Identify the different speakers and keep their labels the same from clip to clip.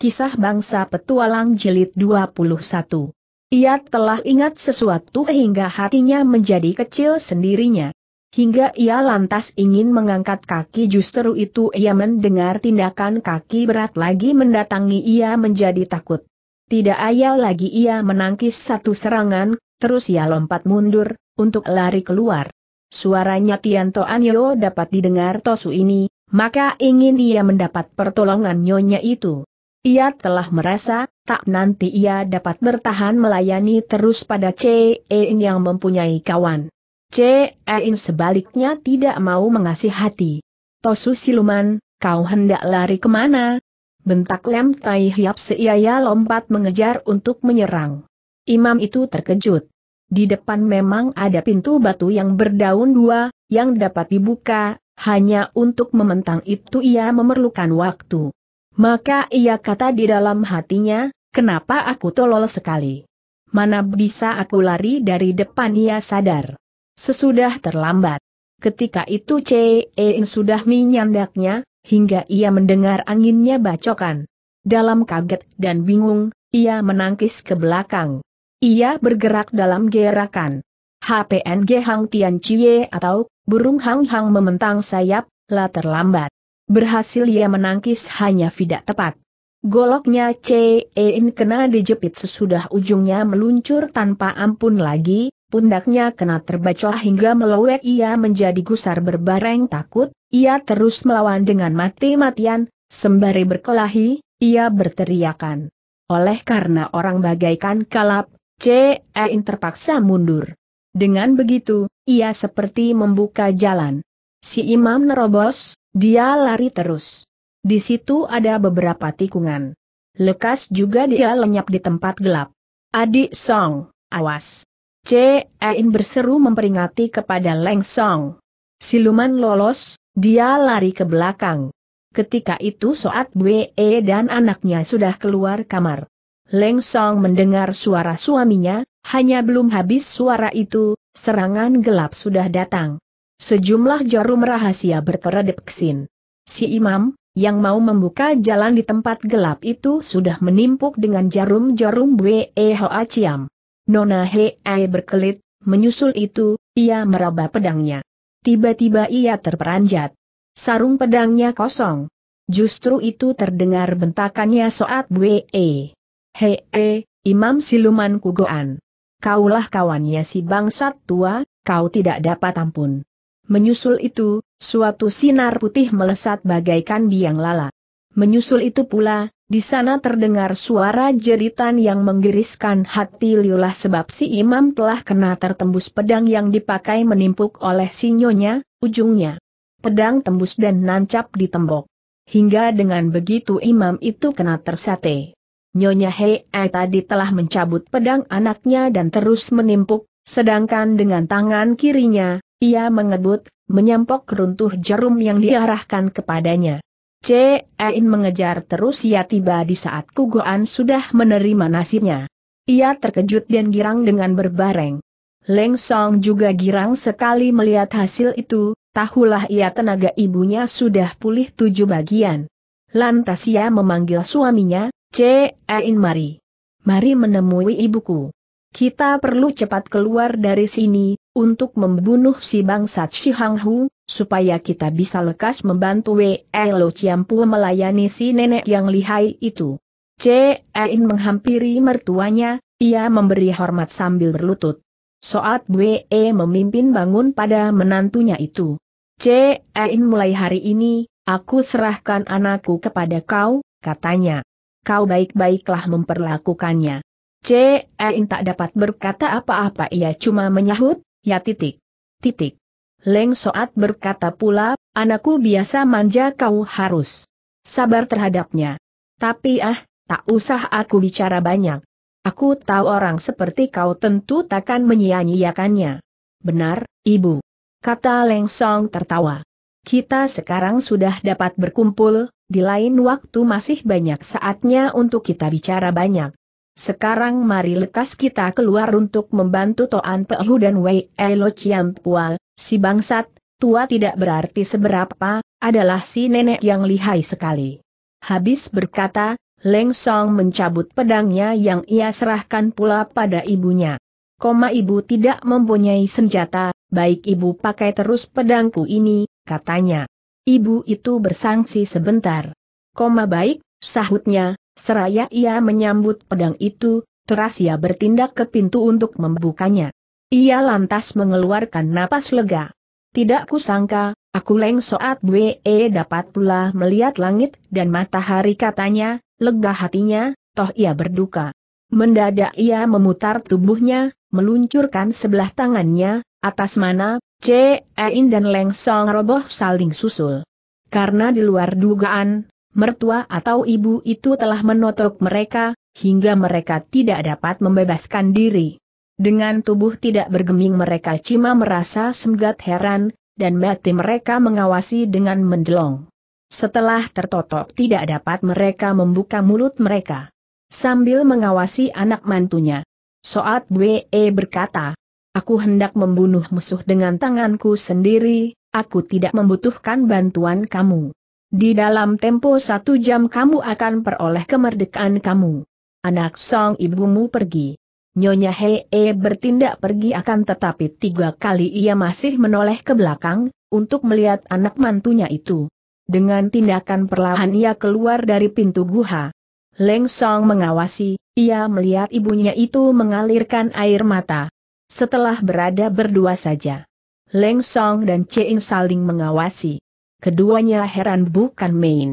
Speaker 1: Kisah Bangsa Petualang Jelit 21 Ia telah ingat sesuatu hingga hatinya menjadi kecil sendirinya. Hingga ia lantas ingin mengangkat kaki justru itu ia mendengar tindakan kaki berat lagi mendatangi ia menjadi takut. Tidak ayal lagi ia menangkis satu serangan, terus ia lompat mundur, untuk lari keluar. Suaranya Tianto Anyo dapat didengar Tosu ini, maka ingin ia mendapat pertolongan nyonya itu. Ia telah merasa, tak nanti ia dapat bertahan melayani terus pada C.E. yang mempunyai kawan. C.E.In sebaliknya tidak mau mengasih hati. Tosu siluman, kau hendak lari kemana? Bentak Lem Tai Hiap seiaya lompat mengejar untuk menyerang. Imam itu terkejut. Di depan memang ada pintu batu yang berdaun dua, yang dapat dibuka, hanya untuk mementang itu ia memerlukan waktu. Maka ia kata di dalam hatinya, kenapa aku tolol sekali? Mana bisa aku lari dari depan ia sadar. Sesudah terlambat. Ketika itu C.E. sudah menyandaknya, hingga ia mendengar anginnya bacokan. Dalam kaget dan bingung, ia menangkis ke belakang. Ia bergerak dalam gerakan. HPNG Hang Tian Cie atau burung Hang Hang mementang sayap, lah terlambat. Berhasil ia menangkis hanya tidak tepat. Goloknya Cein kena dijepit sesudah ujungnya meluncur tanpa ampun lagi, pundaknya kena terbacoh hingga melowek ia menjadi gusar berbareng takut, ia terus melawan dengan mati-matian, sembari berkelahi, ia berteriakan. Oleh karena orang bagaikan kalap, Cein terpaksa mundur. Dengan begitu, ia seperti membuka jalan. Si imam nerobos, dia lari terus. Di situ ada beberapa tikungan. Lekas juga dia lenyap di tempat gelap. Adik Song, awas. Cein berseru memperingati kepada Leng Song. Siluman lolos, dia lari ke belakang. Ketika itu Soat Bwe dan anaknya sudah keluar kamar. Leng Song mendengar suara suaminya, hanya belum habis suara itu, serangan gelap sudah datang. Sejumlah jarum rahasia berkeredip ksin. Si imam, yang mau membuka jalan di tempat gelap itu sudah menimpuk dengan jarum-jarum Wee Hoa Nona Hei berkelit, menyusul itu, ia meraba pedangnya. Tiba-tiba ia terperanjat. Sarung pedangnya kosong. Justru itu terdengar bentakannya soat Wee. Hei, Imam Siluman Kugoan. Kaulah kawannya si bangsat tua, kau tidak dapat ampun. Menyusul itu, suatu sinar putih melesat bagaikan biang lala. Menyusul itu pula, di sana terdengar suara jeritan yang menggeriskan hati Liulah sebab si imam telah kena tertembus pedang yang dipakai menimpuk oleh sinyonya, ujungnya. Pedang tembus dan nancap di tembok. Hingga dengan begitu imam itu kena tersate. Nyonya Hei tadi telah mencabut pedang anaknya dan terus menimpuk, sedangkan dengan tangan kirinya, ia mengebut, menyampok runtuh jarum yang diarahkan kepadanya. Ain mengejar terus ia tiba di saat kugoan sudah menerima nasibnya. Ia terkejut dan girang dengan berbareng. Leng Song juga girang sekali melihat hasil itu, tahulah ia tenaga ibunya sudah pulih tujuh bagian. Lantas ia memanggil suaminya, Ain mari. Mari menemui ibuku. Kita perlu cepat keluar dari sini, untuk membunuh si bangsat si Hang Hu, supaya kita bisa lekas membantu Wei Lo Chiampu melayani si nenek yang lihai itu. Cein menghampiri mertuanya, ia memberi hormat sambil berlutut. Soat Wei e memimpin bangun pada menantunya itu. Cein mulai hari ini, aku serahkan anakku kepada kau, katanya. Kau baik-baiklah memperlakukannya. C. Eng tak dapat berkata apa-apa ia cuma menyahut, ya titik. Titik. Leng Soat berkata pula, anakku biasa manja kau harus sabar terhadapnya. Tapi ah, tak usah aku bicara banyak. Aku tahu orang seperti kau tentu takkan menyia-nyiakannya. Benar, Ibu. Kata Leng Song tertawa. Kita sekarang sudah dapat berkumpul, di lain waktu masih banyak saatnya untuk kita bicara banyak. Sekarang mari lekas kita keluar untuk membantu Toan Pehu dan Wei Elo Chiam Pual, si bangsat, tua tidak berarti seberapa, adalah si nenek yang lihai sekali. Habis berkata, Leng Song mencabut pedangnya yang ia serahkan pula pada ibunya. Koma ibu tidak mempunyai senjata, baik ibu pakai terus pedangku ini, katanya. Ibu itu bersangsi sebentar. Koma baik, sahutnya, Seraya ia menyambut pedang itu, teras ia bertindak ke pintu untuk membukanya. Ia lantas mengeluarkan napas lega. Tidak kusangka, aku Leng Soat Bwe e dapat pula melihat langit dan matahari katanya, lega hatinya, toh ia berduka. Mendadak ia memutar tubuhnya, meluncurkan sebelah tangannya, atas mana, C. in dan Leng Song roboh saling susul. Karena di luar dugaan, mertua atau ibu itu telah menotok mereka, hingga mereka tidak dapat membebaskan diri. Dengan tubuh tidak bergeming mereka cima merasa semgat heran, dan mati mereka mengawasi dengan mendelong. Setelah tertotok tidak dapat mereka membuka mulut mereka. Sambil mengawasi anak mantunya. Soat Bwe berkata, Aku hendak membunuh musuh dengan tanganku sendiri, aku tidak membutuhkan bantuan kamu. Di dalam tempo satu jam kamu akan peroleh kemerdekaan kamu. Anak song ibumu pergi. Nyonya Hee bertindak pergi akan tetapi tiga kali ia masih menoleh ke belakang, untuk melihat anak mantunya itu. Dengan tindakan perlahan ia keluar dari pintu guha. Leng Song mengawasi, ia melihat ibunya itu mengalirkan air mata. Setelah berada berdua saja, Leng Song dan Cheng saling mengawasi keduanya heran bukan main.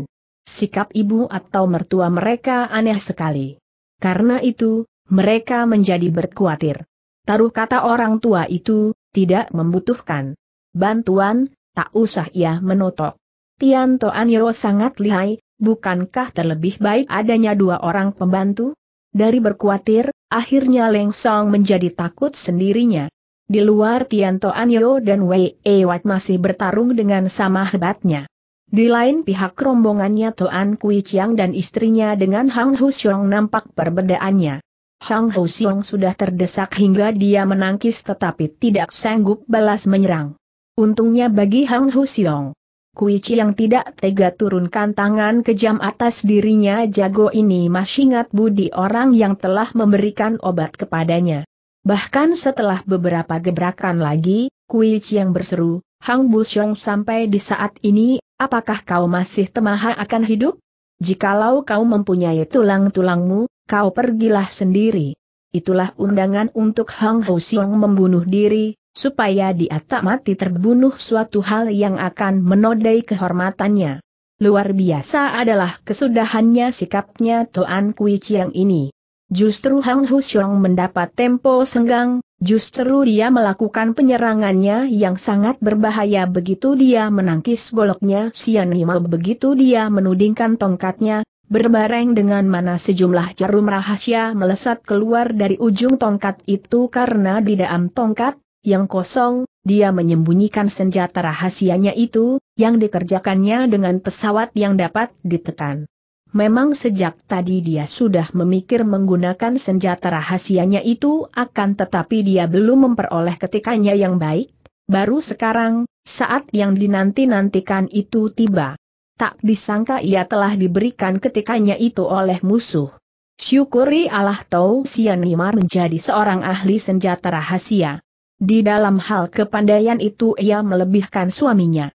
Speaker 1: Sikap ibu atau mertua mereka aneh sekali. Karena itu, mereka menjadi berkuatir. Taruh kata orang tua itu, tidak membutuhkan bantuan, tak usah ia menotok. Tianto Anyo sangat lihai, bukankah terlebih baik adanya dua orang pembantu? Dari berkuatir, akhirnya Leng Song menjadi takut sendirinya. Di luar Tianto Anyo dan Wei Ewat masih bertarung dengan sama hebatnya. Di lain pihak rombongannya Tuan Kui Chiang dan istrinya dengan Hang Hu Xiong nampak perbedaannya. Hang Hu Xiong sudah terdesak hingga dia menangkis tetapi tidak sanggup balas menyerang. Untungnya bagi Hang Hu Xiong. Kui Chiang tidak tega turunkan tangan kejam atas dirinya jago ini masih ingat budi orang yang telah memberikan obat kepadanya. Bahkan setelah beberapa gebrakan lagi, Kui Chiang berseru, Hang Busyong sampai di saat ini, apakah kau masih temaha akan hidup? Jikalau kau mempunyai tulang-tulangmu, kau pergilah sendiri. Itulah undangan untuk Hang Ho membunuh diri, supaya dia tak mati terbunuh suatu hal yang akan menodai kehormatannya. Luar biasa adalah kesudahannya sikapnya Toan Kui Chiang ini. Justru Hang Xiong mendapat tempo senggang, justru dia melakukan penyerangannya yang sangat berbahaya begitu dia menangkis goloknya Sian Himau begitu dia menudingkan tongkatnya, Berbareng dengan mana sejumlah jarum rahasia melesat keluar dari ujung tongkat itu karena di dalam tongkat, yang kosong, dia menyembunyikan senjata rahasianya itu, yang dikerjakannya dengan pesawat yang dapat ditekan. Memang sejak tadi dia sudah memikir menggunakan senjata rahasianya itu akan tetapi dia belum memperoleh ketikannya yang baik, baru sekarang, saat yang dinanti-nantikan itu tiba. Tak disangka ia telah diberikan ketikannya itu oleh musuh. Syukuri Allah Tau Sianimar menjadi seorang ahli senjata rahasia. Di dalam hal kepandaian itu ia melebihkan suaminya.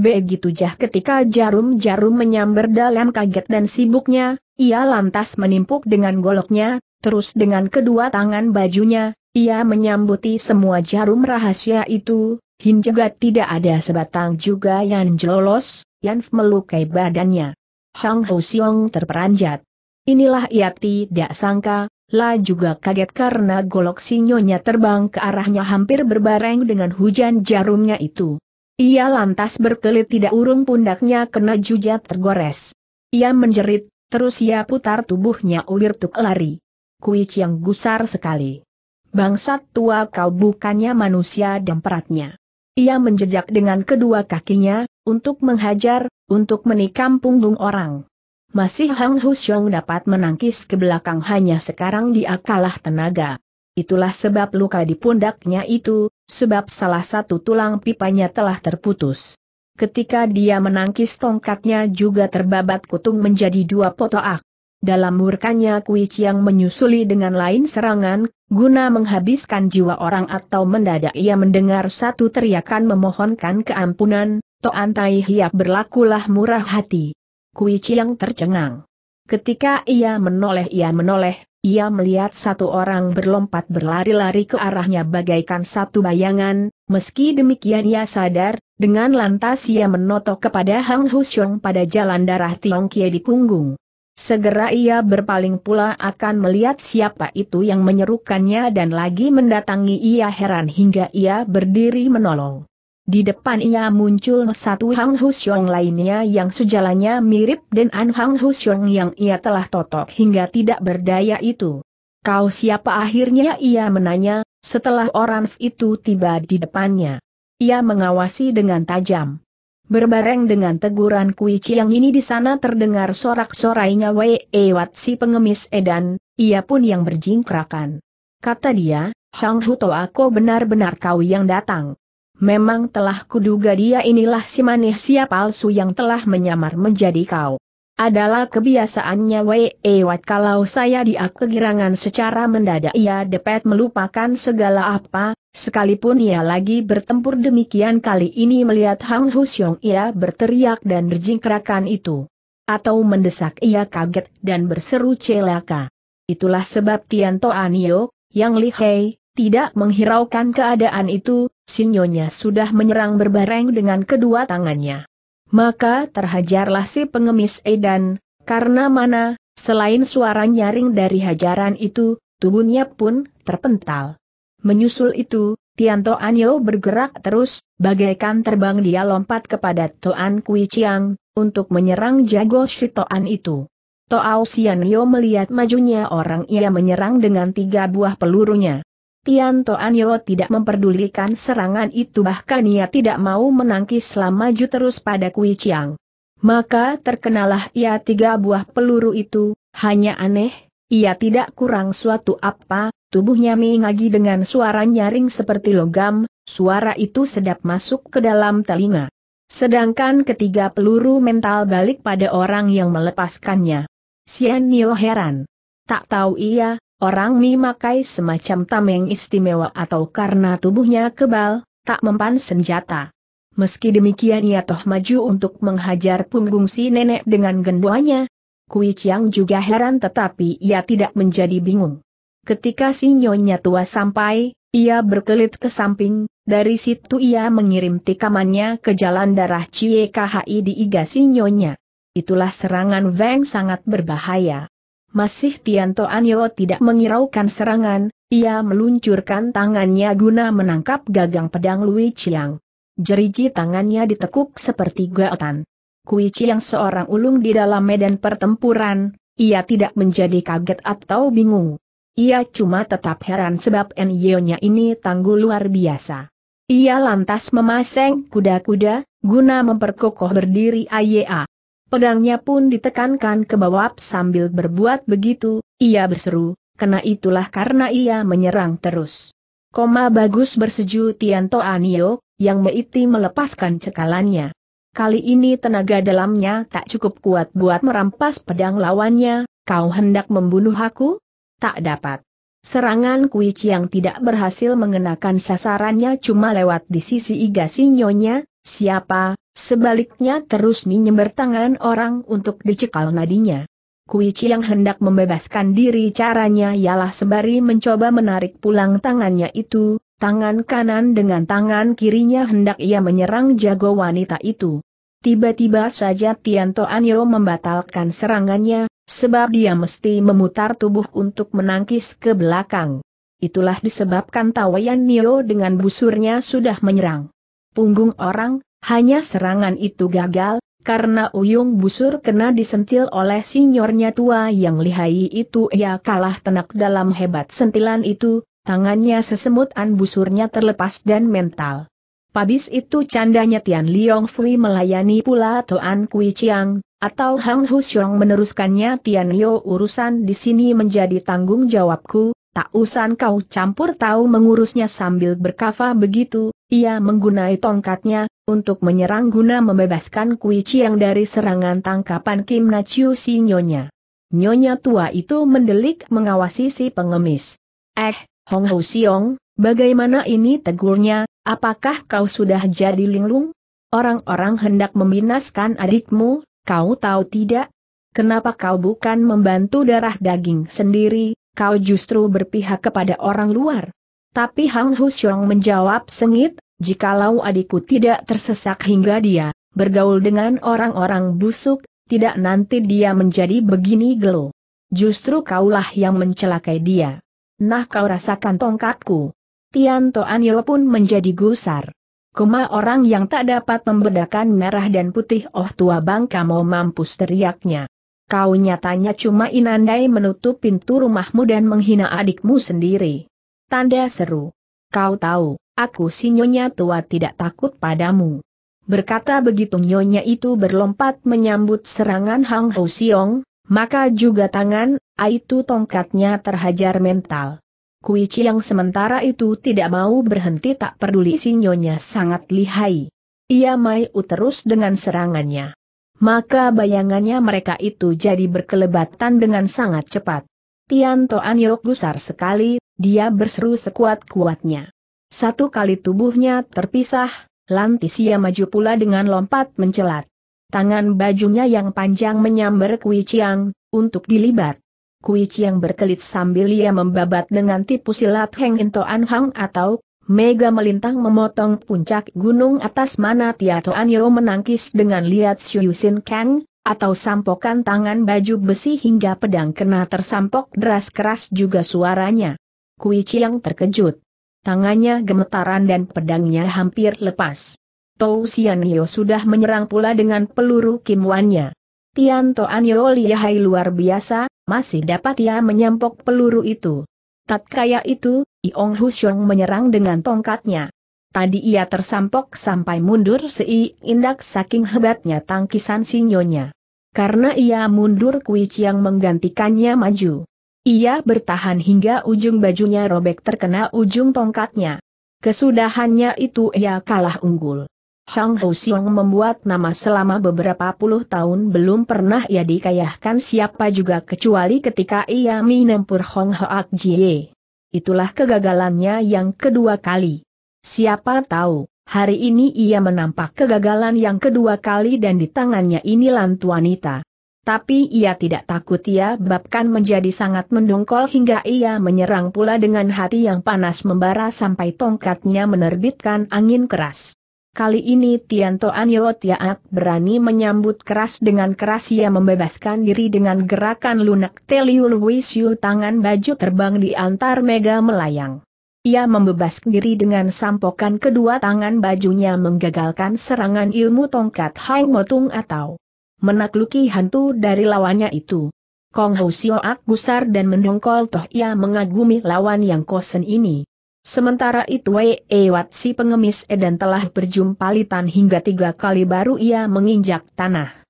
Speaker 1: Begitu jah ketika jarum-jarum menyambar dalam kaget dan sibuknya, ia lantas menimpuk dengan goloknya, terus dengan kedua tangan bajunya, ia menyambuti semua jarum rahasia itu, hingga tidak ada sebatang juga yang jolos yang melukai badannya. Hang Ho Siong terperanjat. Inilah ia tidak sangka, La juga kaget karena golok sinyonya terbang ke arahnya hampir berbareng dengan hujan jarumnya itu. Ia lantas berkelit tidak urung pundaknya kena jujat tergores. Ia menjerit, terus ia putar tubuhnya tuk lari. Kui yang gusar sekali. Bangsat tua kau bukannya manusia dan peratnya. Ia menjejak dengan kedua kakinya, untuk menghajar, untuk menikam punggung orang. Masih Hang Husyong dapat menangkis ke belakang hanya sekarang dia kalah tenaga itulah sebab luka di pundaknya itu, sebab salah satu tulang pipanya telah terputus. Ketika dia menangkis tongkatnya juga terbabat kutung menjadi dua potoak. Dalam murkanya Kui Chiang menyusuli dengan lain serangan, guna menghabiskan jiwa orang atau mendadak ia mendengar satu teriakan memohonkan keampunan, Toan Tai Hiap berlakulah murah hati. Kui Chiang tercengang. Ketika ia menoleh ia menoleh, ia melihat satu orang berlompat berlari-lari ke arahnya bagaikan satu bayangan, meski demikian ia sadar, dengan lantas ia menotok kepada Hang Husyong pada jalan darah Kie di punggung. Segera ia berpaling pula akan melihat siapa itu yang menyerukannya dan lagi mendatangi ia heran hingga ia berdiri menolong. Di depan ia muncul satu Hang Husyong lainnya yang sejalannya mirip dengan Hang Husyong yang ia telah totok hingga tidak berdaya itu. Kau siapa akhirnya ia menanya, setelah orang itu tiba di depannya. Ia mengawasi dengan tajam. Berbareng dengan teguran Kui Chiang ini di sana terdengar sorak-sorainya Wei Ewat si pengemis edan, ia pun yang berjingkrakan. Kata dia, Hang Huto aku benar-benar kau yang datang. Memang telah kuduga dia inilah si manusia palsu yang telah menyamar menjadi kau. Adalah kebiasaannya Wei Ewat kalau saya diak kegirangan secara mendadak ia depet melupakan segala apa, sekalipun ia lagi bertempur demikian kali ini melihat Hang Husyong ia berteriak dan berjingkrakan itu. Atau mendesak ia kaget dan berseru celaka. Itulah sebab Tianto Anio, yang lihai, tidak menghiraukan keadaan itu, sinyonya sudah menyerang berbareng dengan kedua tangannya. Maka terhajarlah si pengemis Edan, karena mana, selain suara nyaring dari hajaran itu, tubuhnya pun terpental. Menyusul itu, Tianto Anyo bergerak terus, bagaikan terbang dia lompat kepada Toan Kui Chiang, untuk menyerang jago si Toan itu. Toao Sianyo melihat majunya orang ia menyerang dengan tiga buah pelurunya. Tianto Anyo tidak memperdulikan serangan itu bahkan ia tidak mau menangkis selama maju terus pada Kui Chiang. Maka terkenalah ia tiga buah peluru itu, hanya aneh, ia tidak kurang suatu apa, tubuhnya mengagi dengan suara nyaring seperti logam, suara itu sedap masuk ke dalam telinga. Sedangkan ketiga peluru mental balik pada orang yang melepaskannya. Sian Nio heran. Tak tahu ia, Orang memakai semacam tameng istimewa atau karena tubuhnya kebal, tak mempan senjata. Meski demikian ia toh maju untuk menghajar punggung si nenek dengan genduanya. Kui Chiang juga heran tetapi ia tidak menjadi bingung. Ketika si nyonya tua sampai, ia berkelit ke samping, dari situ ia mengirim tikamannya ke jalan darah Cie KHI di iga si nyonya. Itulah serangan Weng sangat berbahaya. Masih Tianto Anyo tidak mengiraukan serangan, ia meluncurkan tangannya guna menangkap gagang pedang Lui Chiang. Jeriji tangannya ditekuk seperti gaotan. Kui Chiang seorang ulung di dalam medan pertempuran, ia tidak menjadi kaget atau bingung. Ia cuma tetap heran sebab Nyo-nya ini tangguh luar biasa. Ia lantas memasang kuda-kuda, guna memperkokoh berdiri Aya. Pedangnya pun ditekankan ke bawah sambil berbuat begitu, ia berseru, kena itulah karena ia menyerang terus. Koma bagus berseju Tianto Anio, yang meiti melepaskan cekalannya. Kali ini tenaga dalamnya tak cukup kuat buat merampas pedang lawannya, kau hendak membunuh aku? Tak dapat. Serangan Kuici yang tidak berhasil mengenakan sasarannya cuma lewat di sisi iga sinyonya, siapa, Sebaliknya terus menyember tangan orang untuk dicekal nadinya. Kuici yang hendak membebaskan diri caranya ialah sembari mencoba menarik pulang tangannya itu, tangan kanan dengan tangan kirinya hendak ia menyerang jago wanita itu. Tiba-tiba saja Tianto Anyo membatalkan serangannya, sebab dia mesti memutar tubuh untuk menangkis ke belakang. Itulah disebabkan Tawayan Nio dengan busurnya sudah menyerang. Punggung orang, hanya serangan itu gagal, karena Uyung Busur kena disentil oleh sinyornya tua yang lihai itu ia kalah tenak dalam hebat sentilan itu, tangannya sesemutan busurnya terlepas dan mental. Pabis itu candanya Tian Liong Fui melayani pula Toan Kui Chiang, atau Hang Xiong meneruskannya Tian Yo urusan di sini menjadi tanggung jawabku, tak usah kau campur tahu mengurusnya sambil berkafa begitu, ia menggunai tongkatnya, untuk menyerang guna membebaskan Kui Chiang dari serangan tangkapan Kim Nachiu si Nyonya. Nyonya tua itu mendelik mengawasi si pengemis. Eh, Hong Hou Siong, bagaimana ini tegurnya, apakah kau sudah jadi linglung? Orang-orang hendak membinaskan adikmu, kau tahu tidak? Kenapa kau bukan membantu darah daging sendiri, kau justru berpihak kepada orang luar? Tapi Hang Husyong menjawab sengit, jikalau adikku tidak tersesak hingga dia bergaul dengan orang-orang busuk, tidak nanti dia menjadi begini gelo. Justru kaulah yang mencelakai dia. Nah kau rasakan tongkatku. Tian Toanil pun menjadi gusar. Kuma orang yang tak dapat membedakan merah dan putih oh tua bang kamu mampus teriaknya. Kau nyatanya cuma inandai menutup pintu rumahmu dan menghina adikmu sendiri. Tanda seru. Kau tahu, aku si nyonya tua tidak takut padamu. Berkata begitu nyonya itu berlompat menyambut serangan Hang Ho Siong, maka juga tangan, itu tongkatnya terhajar mental. Kui yang sementara itu tidak mau berhenti tak peduli si nyonya sangat lihai. Ia u terus dengan serangannya. Maka bayangannya mereka itu jadi berkelebatan dengan sangat cepat. Tian Toan Yok gusar sekali, dia berseru sekuat-kuatnya. Satu kali tubuhnya terpisah, Lantisia maju pula dengan lompat mencelat. Tangan bajunya yang panjang menyambar Kui Chiang, untuk dilibat. Kui Chiang berkelit sambil ia membabat dengan tipu silat Heng Intoan Hang atau Mega melintang memotong puncak gunung atas mana Tia Toan Yeo menangkis dengan lihat Shuyusin Kang, atau sampokan tangan baju besi hingga pedang kena tersampok deras keras juga suaranya. Kui Chiang terkejut. Tangannya gemetaran dan pedangnya hampir lepas. Tou Xianyo sudah menyerang pula dengan peluru kimuannya. Tian Yeo lihai luar biasa, masih dapat ia menyampok peluru itu. Tatkaya itu, Iong Husyong menyerang dengan tongkatnya. Tadi ia tersampok sampai mundur sei indak saking hebatnya tangkisan sinyonya. Karena ia mundur Kui Chiang menggantikannya maju. Ia bertahan hingga ujung bajunya robek terkena ujung tongkatnya. Kesudahannya itu ia kalah unggul. Hang Ho membuat nama selama beberapa puluh tahun belum pernah ia dikayahkan siapa juga kecuali ketika ia menempur Hong Hoak Jie. Itulah kegagalannya yang kedua kali. Siapa tahu, hari ini ia menampak kegagalan yang kedua kali dan di tangannya ini lantuanita. Tapi ia tidak takut ia bahkan menjadi sangat mendongkol hingga ia menyerang pula dengan hati yang panas membara sampai tongkatnya menerbitkan angin keras. Kali ini Tianto Anyo Tiaak berani menyambut keras dengan keras ia membebaskan diri dengan gerakan lunak Teliul Luisiu tangan baju terbang di antar mega melayang. Ia membebaskan diri dengan sampokan kedua tangan bajunya menggagalkan serangan ilmu tongkat Hai Motung atau menakluki hantu dari lawannya itu. Kong Hou Sioak gusar dan mendongkol toh ia mengagumi lawan yang kosen ini. Sementara itu Wei Ewat si pengemis edan telah berjumpa litan hingga tiga kali baru ia menginjak tanah.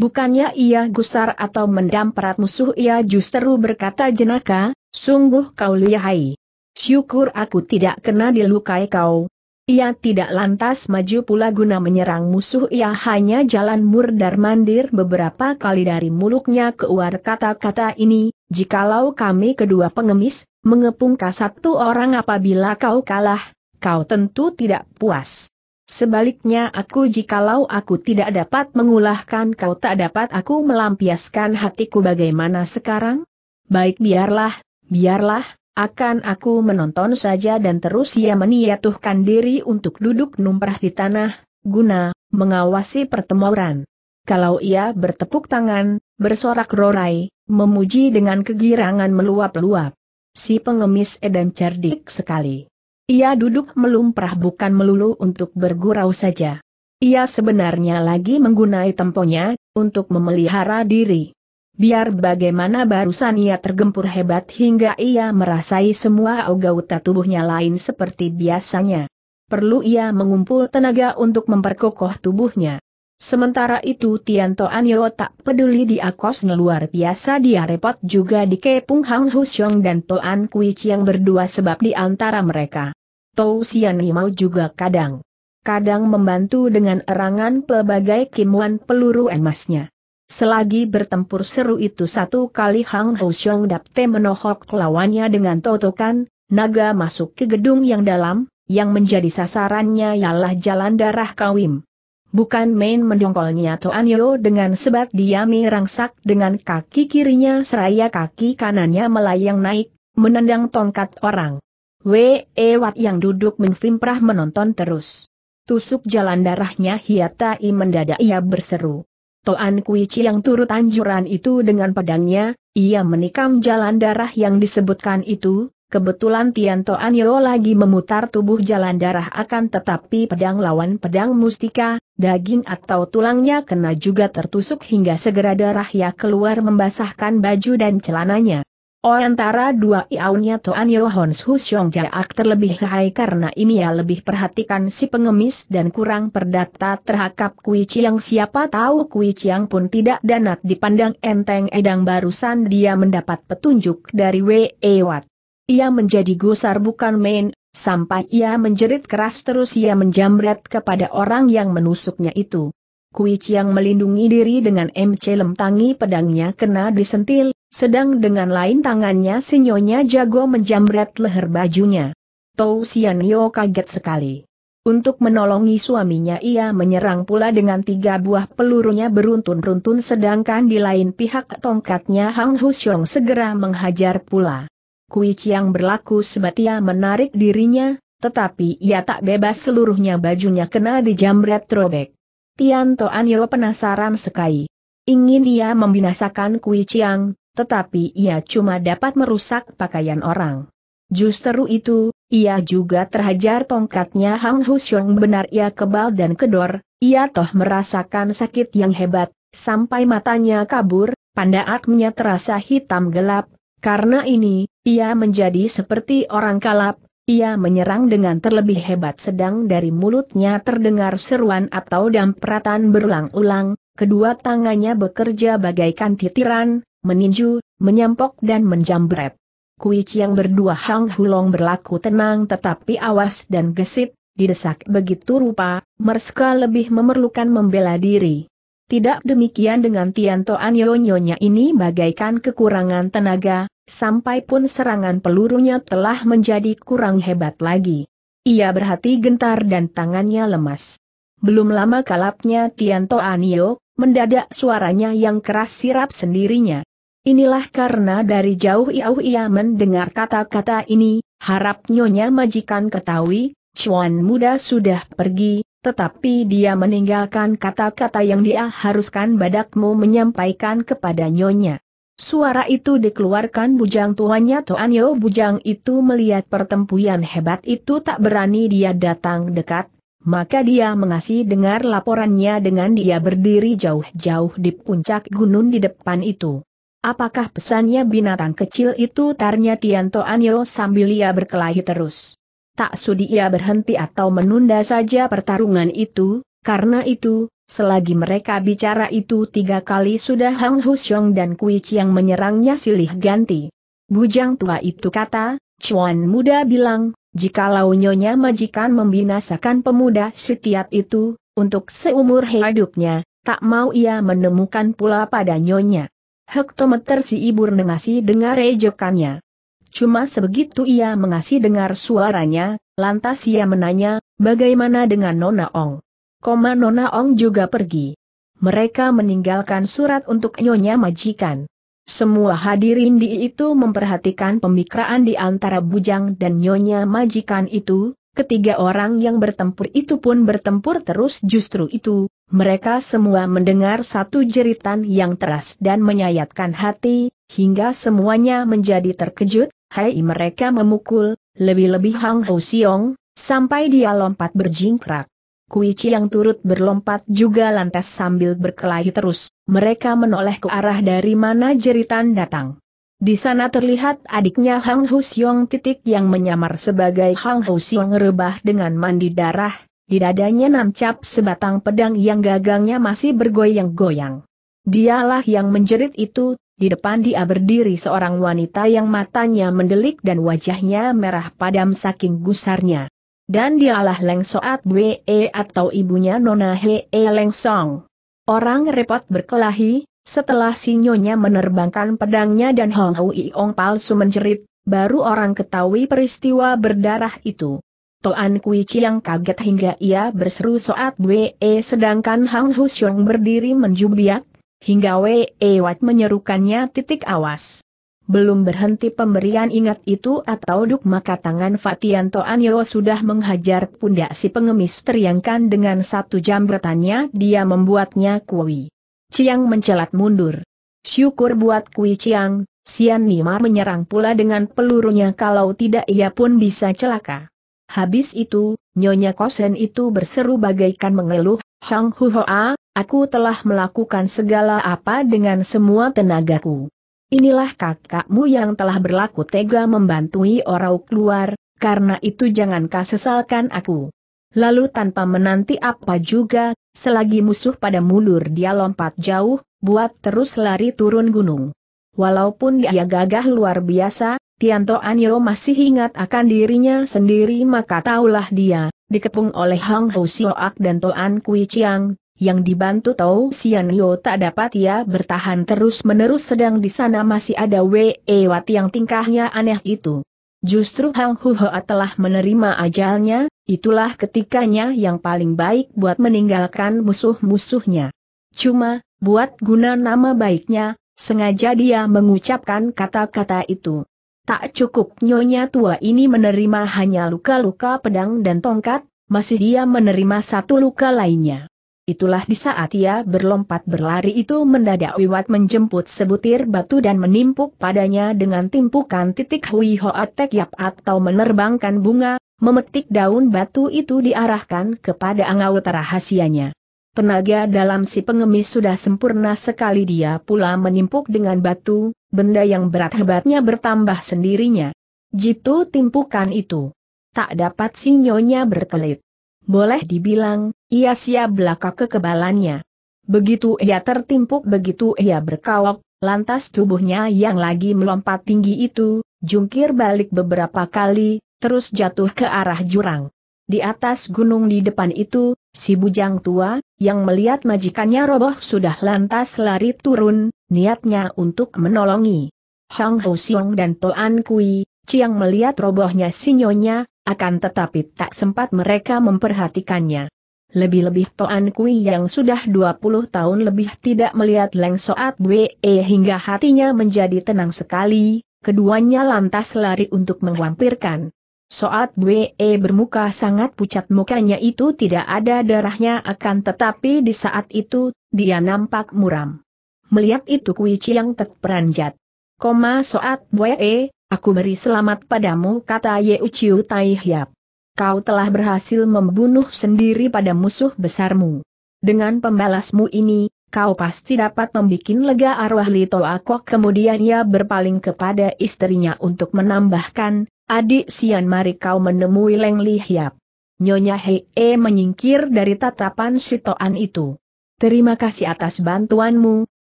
Speaker 1: Bukannya ia gusar atau mendam perat musuh ia justru berkata jenaka, sungguh kau lihai. Syukur aku tidak kena dilukai kau, ia tidak lantas maju pula guna menyerang musuh ia hanya jalan murdar-mandir beberapa kali dari mulutnya keluar kata-kata ini, jikalau kami kedua pengemis, mengepung satu orang apabila kau kalah, kau tentu tidak puas. Sebaliknya aku jikalau aku tidak dapat mengulahkan kau tak dapat aku melampiaskan hatiku bagaimana sekarang? Baik biarlah, biarlah, akan aku menonton saja dan terus ia meniatuhkan diri untuk duduk numprah di tanah, guna mengawasi pertemuan. Kalau ia bertepuk tangan, bersorak rorai, memuji dengan kegirangan meluap-luap. Si pengemis edan cerdik sekali. Ia duduk melumprah bukan melulu untuk bergurau saja. Ia sebenarnya lagi menggunai temponya, untuk memelihara diri. Biar bagaimana barusan ia tergempur hebat hingga ia merasai semua ogauta tubuhnya lain seperti biasanya. Perlu ia mengumpul tenaga untuk memperkokoh tubuhnya. Sementara itu Tianto Anyo tak peduli di akos luar biasa dia repot juga di Kepung Hang Husyong dan Toan Kui yang berdua sebab di antara mereka. Tou Sian Himau juga kadang. Kadang membantu dengan erangan pelbagai kimuan peluru emasnya. Selagi bertempur seru itu satu kali Hang Ho Xiong Dapte menohok lawannya dengan totokan, naga masuk ke gedung yang dalam, yang menjadi sasarannya ialah jalan darah kawim. Bukan main mendongkolnya Toan Yo dengan sebat diami rangsak dengan kaki kirinya seraya kaki kanannya melayang naik, menendang tongkat orang. We Ewat yang duduk menfimprah menonton terus. Tusuk jalan darahnya Hiatai mendadak ia berseru. Toan Kui yang turut anjuran itu dengan pedangnya, ia menikam jalan darah yang disebutkan itu, kebetulan Tian Toan Yeo lagi memutar tubuh jalan darah akan tetapi pedang lawan pedang mustika, daging atau tulangnya kena juga tertusuk hingga segera darah darahnya keluar membasahkan baju dan celananya. Oh, antara dua iaunya Toan Yohon Husyong Jaak terlebih hai karena ini ya lebih perhatikan si pengemis dan kurang perdata terhakap Kui Chiang siapa tahu Kui Chiang pun tidak danat dipandang enteng edang barusan dia mendapat petunjuk dari Wei Wat. Ia menjadi gusar bukan main, sampai ia menjerit keras terus ia menjamret kepada orang yang menusuknya itu. Kui Chiang melindungi diri dengan MC lemtangi pedangnya kena disentil, sedang dengan lain tangannya sinyonya jago menjamret leher bajunya. Tou Sianio kaget sekali. Untuk menolongi suaminya ia menyerang pula dengan tiga buah pelurunya beruntun-runtun sedangkan di lain pihak tongkatnya Hang Husyong segera menghajar pula. Kui Chiang berlaku sebatia menarik dirinya, tetapi ia tak bebas seluruhnya bajunya kena dijamret robek. Tian Yo penasaran sekali. Ingin ia membinasakan Kui Chiang, tetapi ia cuma dapat merusak pakaian orang. Justru itu, ia juga terhajar tongkatnya Hang Husyong benar ia kebal dan kedor, ia toh merasakan sakit yang hebat, sampai matanya kabur, akmnya terasa hitam gelap, karena ini, ia menjadi seperti orang kalap, ia menyerang dengan terlebih hebat sedang dari mulutnya terdengar seruan atau dampratan berulang-ulang, kedua tangannya bekerja bagaikan titiran, meninju, menyampok dan menjambret. Kui yang berdua Hang Hulong berlaku tenang tetapi awas dan gesit, didesak begitu rupa, mereka lebih memerlukan membela diri. Tidak demikian dengan Tianto Anyonyonya ini bagaikan kekurangan tenaga, sampai pun serangan pelurunya telah menjadi kurang hebat lagi. Ia berhati gentar dan tangannya lemas. Belum lama kalapnya Tianto Anio, mendadak suaranya yang keras sirap sendirinya. Inilah karena dari jauh iau ia mendengar kata-kata ini, harap nyonya majikan ketahui, cuan muda sudah pergi, tetapi dia meninggalkan kata-kata yang dia haruskan badakmu menyampaikan kepada nyonya. Suara itu dikeluarkan bujang tuannya Toanyo bujang itu melihat pertempuran hebat itu tak berani dia datang dekat, maka dia mengasih dengar laporannya dengan dia berdiri jauh-jauh di puncak gunung di depan itu. Apakah pesannya binatang kecil itu tarnya Tianto Anyo sambil ia berkelahi terus? Tak sudi ia berhenti atau menunda saja pertarungan itu, karena itu, selagi mereka bicara itu tiga kali sudah Hang Husyong dan Kui yang menyerangnya silih ganti. Bujang tua itu kata, Chuan muda bilang, jika nyonya majikan membinasakan pemuda setiat itu, untuk seumur hidupnya, tak mau ia menemukan pula pada nyonya. Hektometer si ibu mengasih dengar ejekannya. Cuma sebegitu ia mengasih dengar suaranya, lantas ia menanya, bagaimana dengan Nona Ong? Koma Nona Ong juga pergi. Mereka meninggalkan surat untuk nyonya majikan. Semua hadirin di itu memperhatikan pemikraan di antara bujang dan nyonya majikan itu, ketiga orang yang bertempur itu pun bertempur terus justru itu, mereka semua mendengar satu jeritan yang teras dan menyayatkan hati, hingga semuanya menjadi terkejut, hai mereka memukul, lebih-lebih Hang Ho Siong, sampai dia lompat berjingkrak. Kuici yang turut berlompat juga lantas sambil berkelahi terus, mereka menoleh ke arah dari mana jeritan datang. Di sana terlihat adiknya Hang Siong titik yang menyamar sebagai Hang Siong rebah dengan mandi darah, di dadanya nancap sebatang pedang yang gagangnya masih bergoyang-goyang. Dialah yang menjerit itu, di depan dia berdiri seorang wanita yang matanya mendelik dan wajahnya merah padam saking gusarnya. Dan dialah Leng Soat Bwe e atau ibunya Nona Hee Leng Song. Orang repot berkelahi, setelah sinyonya menerbangkan pedangnya dan Hong Hui Ong palsu menjerit, baru orang ketahui peristiwa berdarah itu. Toan Kui Chiang kaget hingga ia berseru soat Wee sedangkan Hang Husyong berdiri menjubiak, hingga Wee Wat menyerukannya titik awas. Belum berhenti pemberian ingat itu atau duk maka tangan Fatian Toan Yo sudah menghajar pundak si pengemis teriangkan dengan satu jam bertanya dia membuatnya kui. Chiang mencelat mundur. Syukur buat kui Chiang, Sian Nima menyerang pula dengan pelurunya kalau tidak ia pun bisa celaka. Habis itu, Nyonya Kosen itu berseru bagaikan mengeluh, Hang Hu Hoa, aku telah melakukan segala apa dengan semua tenagaku. Inilah kakakmu yang telah berlaku tega membantui orang keluar, karena itu jangan kau sesalkan aku. Lalu tanpa menanti apa juga, selagi musuh pada mulur dia lompat jauh, buat terus lari turun gunung. Walaupun dia gagah luar biasa, Tianto Anyo masih ingat akan dirinya sendiri maka taulah dia, dikepung oleh Hang Ho Sioak dan Toan Kui Chiang, yang dibantu Tau Sian Yo tak dapat ia bertahan terus-menerus sedang di sana masih ada Wei e Wat yang tingkahnya aneh itu. Justru Hang Hu Hoa telah menerima ajalnya, itulah ketikanya yang paling baik buat meninggalkan musuh-musuhnya. Cuma, buat guna nama baiknya, sengaja dia mengucapkan kata-kata itu. Tak cukup nyonya tua ini menerima hanya luka-luka pedang dan tongkat, masih dia menerima satu luka lainnya. Itulah di saat ia berlompat berlari itu mendadak Wiwat menjemput sebutir batu dan menimpuk padanya dengan timpukan titik Hui tek yap atau menerbangkan bunga, memetik daun batu itu diarahkan kepada anggota rahasianya. Tenaga dalam si pengemis sudah sempurna sekali dia pula menimpuk dengan batu, Benda yang berat hebatnya bertambah sendirinya. Jitu timpukan itu. Tak dapat sinyonya berkelit. Boleh dibilang, ia siap belaka kekebalannya. Begitu ia tertimpuk begitu ia berkawok, lantas tubuhnya yang lagi melompat tinggi itu, jungkir balik beberapa kali, terus jatuh ke arah jurang. Di atas gunung di depan itu, si bujang tua, yang melihat majikannya roboh sudah lantas lari turun, niatnya untuk menolongi. Hang Ho Siong dan Toan Kui, Chiang melihat robohnya sinyonya, akan tetapi tak sempat mereka memperhatikannya. Lebih-lebih Toan Kui yang sudah 20 tahun lebih tidak melihat Leng Soat Bwe e hingga hatinya menjadi tenang sekali, keduanya lantas lari untuk menghampirkan. Soat Bwe e bermuka sangat pucat mukanya itu tidak ada darahnya akan tetapi di saat itu, dia nampak muram. Melihat itu Kui Chiang terperanjat. Koma soat buae, eh, aku beri selamat padamu kata Ye Uchiu Tai Hiap. Kau telah berhasil membunuh sendiri pada musuh besarmu. Dengan pembalasmu ini, kau pasti dapat membuat lega arwah Lito Akok. Kemudian ia berpaling kepada istrinya untuk menambahkan, adik Sian mari kau menemui Leng Li Hiap. Nyonya Hei -e menyingkir dari tatapan Sitoan itu. Terima kasih atas bantuanmu,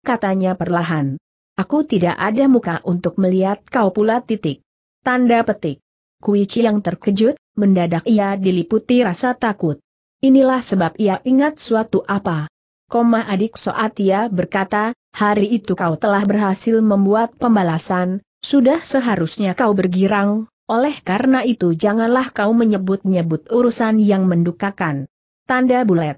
Speaker 1: katanya perlahan. Aku tidak ada muka untuk melihat kau pula titik. Tanda petik. Kuici yang terkejut, mendadak ia diliputi rasa takut. Inilah sebab ia ingat suatu apa. Koma adik soat ia berkata, hari itu kau telah berhasil membuat pembalasan, sudah seharusnya kau bergirang, oleh karena itu janganlah kau menyebut-nyebut urusan yang mendukakan. Tanda bulat.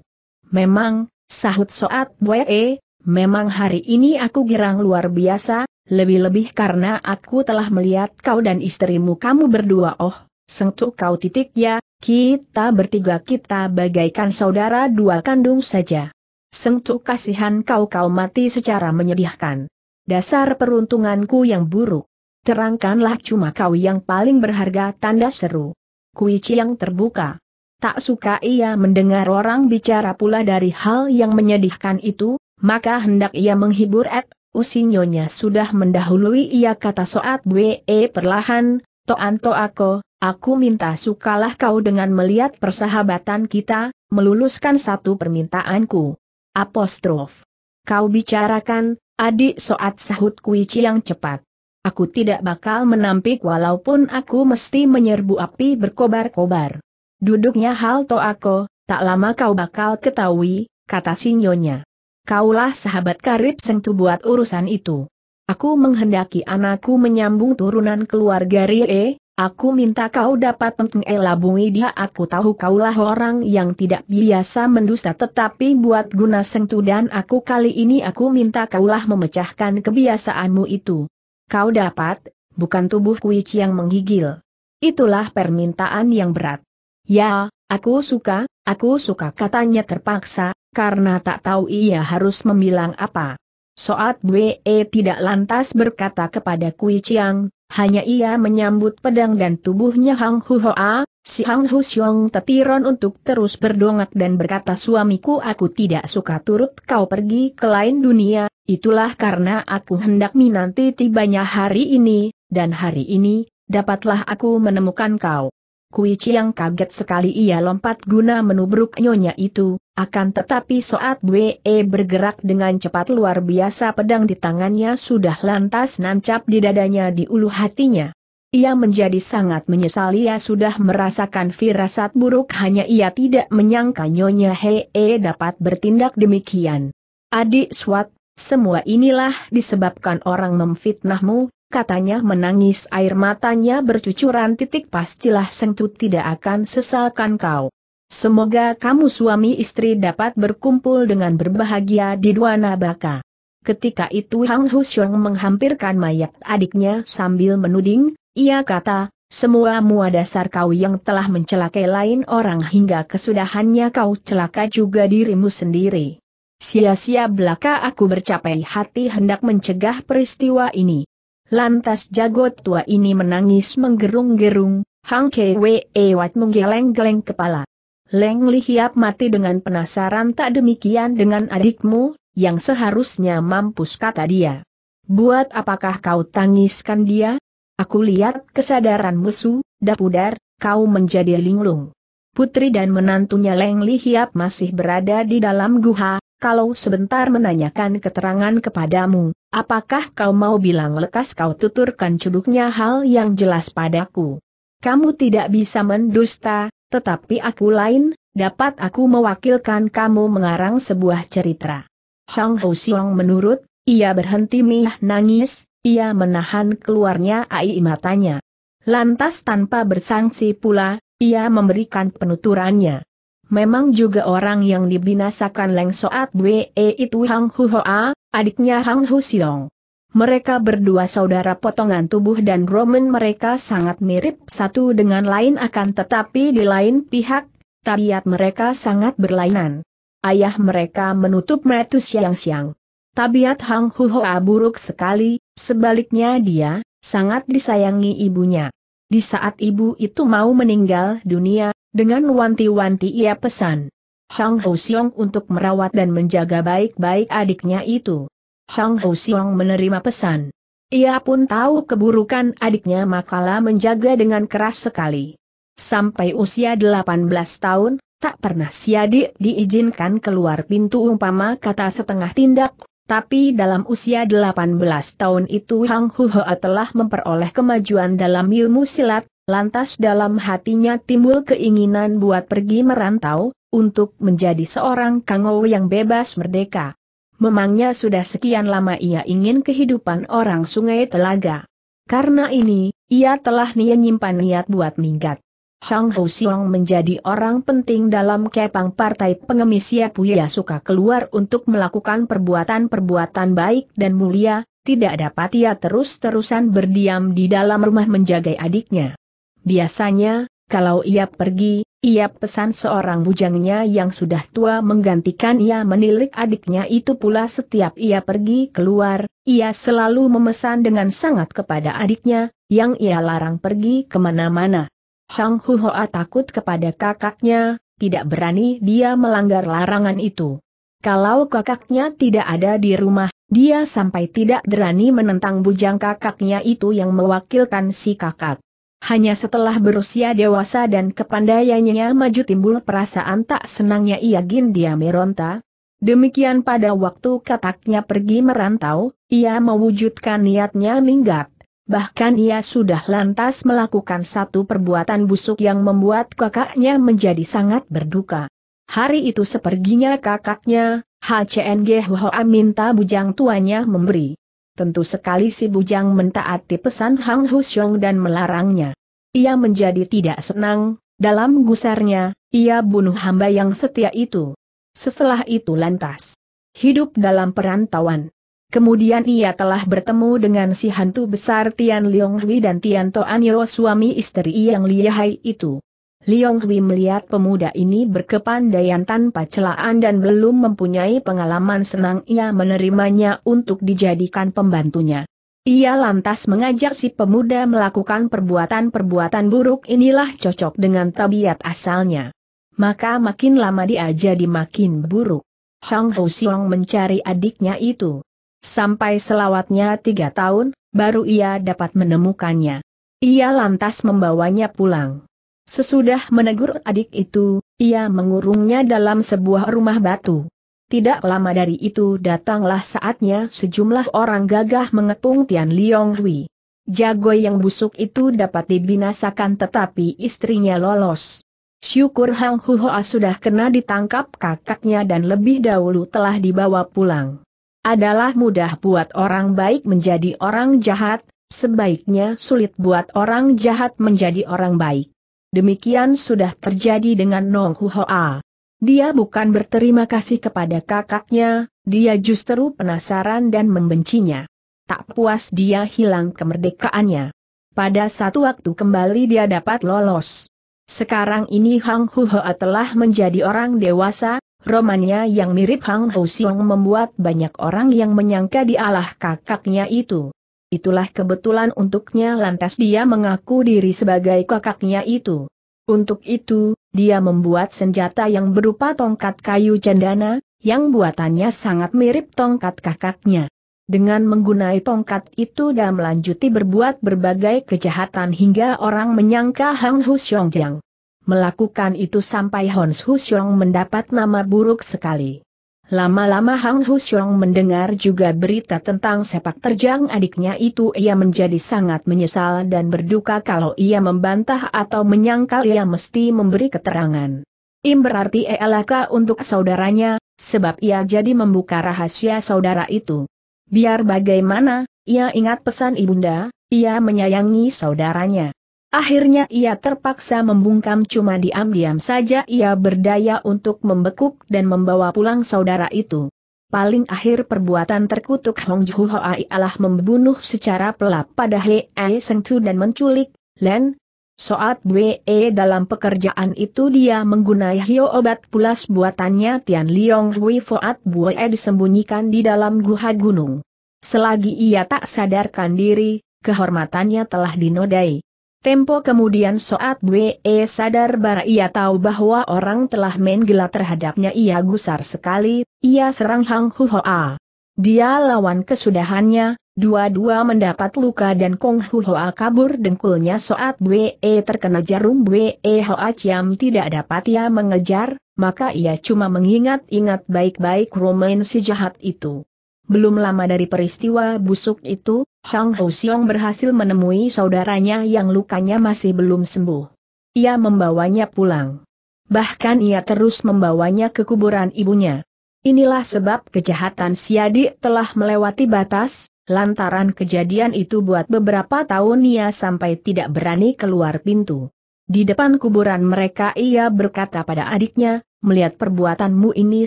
Speaker 1: Memang, sahut soat buee, Memang hari ini aku girang luar biasa, lebih-lebih karena aku telah melihat kau dan istrimu kamu berdua oh, sentuh kau titik ya, kita bertiga kita bagaikan saudara dua kandung saja. Sentuh kasihan kau kau mati secara menyedihkan. Dasar peruntunganku yang buruk. Terangkanlah cuma kau yang paling berharga tanda seru. Kuici yang terbuka. Tak suka ia mendengar orang bicara pula dari hal yang menyedihkan itu, maka hendak ia menghibur Ed, usinyonya sudah mendahului ia kata soat Bwe e perlahan, Toanto aku, aku minta sukalah kau dengan melihat persahabatan kita, meluluskan satu permintaanku. Apostrof. Kau bicarakan, adik soat sahut kuici yang cepat. Aku tidak bakal menampik walaupun aku mesti menyerbu api berkobar-kobar. Duduknya hal to aku, tak lama kau bakal ketahui, kata sinyonya kaulah sahabat karib sentuh buat urusan itu. Aku menghendaki anakku menyambung turunan keluarga Rie, aku minta kau dapat mengelabungi dia aku tahu kaulah orang yang tidak biasa mendusta tetapi buat guna sentu dan aku kali ini aku minta kaulah memecahkan kebiasaanmu itu. Kau dapat, bukan tubuh kuici yang menggigil. Itulah permintaan yang berat. Ya, aku suka, aku suka katanya terpaksa, karena tak tahu ia harus membilang apa. Soat e tidak lantas berkata kepada Kui Chiang, hanya ia menyambut pedang dan tubuhnya Hang Hu Hoa, si Hang Hu Xiong tetiron untuk terus berdongak dan berkata suamiku aku tidak suka turut kau pergi ke lain dunia, itulah karena aku hendak minanti tibanya hari ini, dan hari ini, dapatlah aku menemukan kau. Kui Chiang kaget sekali ia lompat guna menubruk nyonya itu, akan tetapi saat Bwe e bergerak dengan cepat luar biasa pedang di tangannya sudah lantas nancap di dadanya di ulu hatinya. Ia menjadi sangat menyesal ia sudah merasakan firasat buruk hanya ia tidak menyangka nyonya Hee dapat bertindak demikian. Adik Swat, semua inilah disebabkan orang memfitnahmu, katanya menangis air matanya bercucuran titik pastilah sengcut tidak akan sesalkan kau. Semoga kamu suami istri dapat berkumpul dengan berbahagia di dua nabaka. Ketika itu Hang Husyong menghampirkan mayat adiknya sambil menuding, ia kata, semua mua dasar kau yang telah mencelakai lain orang hingga kesudahannya kau celaka juga dirimu sendiri. Sia-sia belaka aku bercapai hati hendak mencegah peristiwa ini. Lantas jagot tua ini menangis menggerung-gerung, Hang Kwe Ewat Wat menggeleng-geleng kepala. Leng Li Hiap mati dengan penasaran tak demikian dengan adikmu, yang seharusnya mampus kata dia. Buat apakah kau tangiskan dia? Aku lihat kesadaran musuh, dapudar, kau menjadi linglung. Putri dan menantunya Leng Li Hiap masih berada di dalam guha, kalau sebentar menanyakan keterangan kepadamu, Apakah kau mau bilang lekas kau tuturkan cuduknya hal yang jelas padaku? Kamu tidak bisa mendusta, tetapi aku lain, dapat aku mewakilkan kamu mengarang sebuah cerita. Hong Ho Siong menurut, ia berhenti mih nangis, ia menahan keluarnya air matanya. Lantas tanpa bersangsi pula, ia memberikan penuturannya. Memang juga orang yang dibinasakan Leng Soat Bwe e itu Hang Hu Hoa, adiknya Hang Hu Siong. Mereka berdua saudara potongan tubuh dan Roman mereka sangat mirip satu dengan lain akan tetapi di lain pihak, tabiat mereka sangat berlainan. Ayah mereka menutup mata siang-siang. Tabiat Hang Huhoa buruk sekali, sebaliknya dia, sangat disayangi ibunya. Di saat ibu itu mau meninggal dunia, dengan wanti-wanti ia pesan. Hang Ho Xiong untuk merawat dan menjaga baik-baik adiknya itu. Hang Ho Xiong menerima pesan. Ia pun tahu keburukan adiknya makalah menjaga dengan keras sekali. Sampai usia 18 tahun, tak pernah si adik diizinkan keluar pintu umpama kata setengah tindak, tapi dalam usia 18 tahun itu Hang Huhoa telah memperoleh kemajuan dalam ilmu silat, Lantas dalam hatinya timbul keinginan buat pergi merantau, untuk menjadi seorang kangau yang bebas merdeka. Memangnya sudah sekian lama ia ingin kehidupan orang sungai telaga. Karena ini, ia telah menyimpan niat buat minggat. Hang Ho Xiong menjadi orang penting dalam kepang partai pengemis Puya suka keluar untuk melakukan perbuatan-perbuatan baik dan mulia, tidak dapat ia terus-terusan berdiam di dalam rumah menjaga adiknya. Biasanya, kalau ia pergi, ia pesan seorang bujangnya yang sudah tua menggantikan ia menilik adiknya itu pula setiap ia pergi keluar, ia selalu memesan dengan sangat kepada adiknya, yang ia larang pergi kemana-mana. Hang Huhoa takut kepada kakaknya, tidak berani dia melanggar larangan itu. Kalau kakaknya tidak ada di rumah, dia sampai tidak berani menentang bujang kakaknya itu yang mewakilkan si kakak. Hanya setelah berusia dewasa dan kepandaiannya maju timbul perasaan tak senangnya ia Gindia Meronta. Demikian pada waktu kataknya pergi merantau, ia mewujudkan niatnya minggat. Bahkan ia sudah lantas melakukan satu perbuatan busuk yang membuat kakaknya menjadi sangat berduka. Hari itu seperginya kakaknya, HCNG Hoa minta bujang tuanya memberi tentu sekali si bujang mentaati pesan Hang Husyong dan melarangnya. Ia menjadi tidak senang, dalam gusarnya, ia bunuh hamba yang setia itu. Setelah itu lantas, hidup dalam perantauan. Kemudian ia telah bertemu dengan si hantu besar Tian Liong Hui dan Tian Toan Yo suami istri yang lihai itu. Liong Hui melihat pemuda ini berkepandaian tanpa celaan dan belum mempunyai pengalaman senang ia menerimanya untuk dijadikan pembantunya. Ia lantas mengajak si pemuda melakukan perbuatan-perbuatan buruk inilah cocok dengan tabiat asalnya. Maka makin lama dia jadi makin buruk. Hong Ho Siong mencari adiknya itu. Sampai selawatnya tiga tahun, baru ia dapat menemukannya. Ia lantas membawanya pulang. Sesudah menegur adik itu, ia mengurungnya dalam sebuah rumah batu. Tidak lama dari itu datanglah saatnya sejumlah orang gagah mengepung Tian Liong Hui. Jago yang busuk itu dapat dibinasakan tetapi istrinya lolos. Syukur Hang Huhoa sudah kena ditangkap kakaknya dan lebih dahulu telah dibawa pulang. Adalah mudah buat orang baik menjadi orang jahat, sebaiknya sulit buat orang jahat menjadi orang baik. Demikian sudah terjadi dengan Nong Huhoa. Dia bukan berterima kasih kepada kakaknya, dia justru penasaran dan membencinya. Tak puas dia hilang kemerdekaannya. Pada satu waktu kembali dia dapat lolos. Sekarang ini Hang Huhoa telah menjadi orang dewasa, romannya yang mirip Hang Ho Siong membuat banyak orang yang menyangka dialah kakaknya itu itulah kebetulan untuknya lantas dia mengaku diri sebagai kakaknya itu. Untuk itu, dia membuat senjata yang berupa tongkat kayu cendana, yang buatannya sangat mirip tongkat kakaknya. Dengan menggunai tongkat itu dan melanjuti berbuat berbagai kejahatan hingga orang menyangka Hang Husyong Jiang. Melakukan itu sampai Hu Xiong mendapat nama buruk sekali. Lama-lama Hang Husyong mendengar juga berita tentang sepak terjang adiknya itu ia menjadi sangat menyesal dan berduka kalau ia membantah atau menyangkal ia mesti memberi keterangan. Im berarti elaka untuk saudaranya, sebab ia jadi membuka rahasia saudara itu. Biar bagaimana, ia ingat pesan ibunda, ia menyayangi saudaranya. Akhirnya ia terpaksa membungkam cuma diam-diam saja ia berdaya untuk membekuk dan membawa pulang saudara itu. Paling akhir perbuatan terkutuk Hong Juhu Hoai adalah membunuh secara pelap pada He Ai Seng Chu dan menculik Len. Soat Bwe e dalam pekerjaan itu dia menggunai hio obat pulas buatannya Tian Liong Hui Foat Bwe e disembunyikan di dalam guha gunung. Selagi ia tak sadarkan diri, kehormatannya telah dinodai. Tempo kemudian Soat Bwe sadar bahwa ia tahu bahwa orang telah main gila terhadapnya ia gusar sekali, ia serang Hang Huhoa. Dia lawan kesudahannya, dua-dua mendapat luka dan Kong Huhoa kabur dengkulnya Soat Bwe terkena jarum Bwe Hoa Chiam tidak dapat ia mengejar, maka ia cuma mengingat-ingat baik-baik romain si jahat itu. Belum lama dari peristiwa busuk itu, Hang Ho Xiong berhasil menemui saudaranya yang lukanya masih belum sembuh. Ia membawanya pulang. Bahkan ia terus membawanya ke kuburan ibunya. Inilah sebab kejahatan Siadi telah melewati batas, lantaran kejadian itu buat beberapa tahun ia sampai tidak berani keluar pintu. Di depan kuburan mereka ia berkata pada adiknya, melihat perbuatanmu ini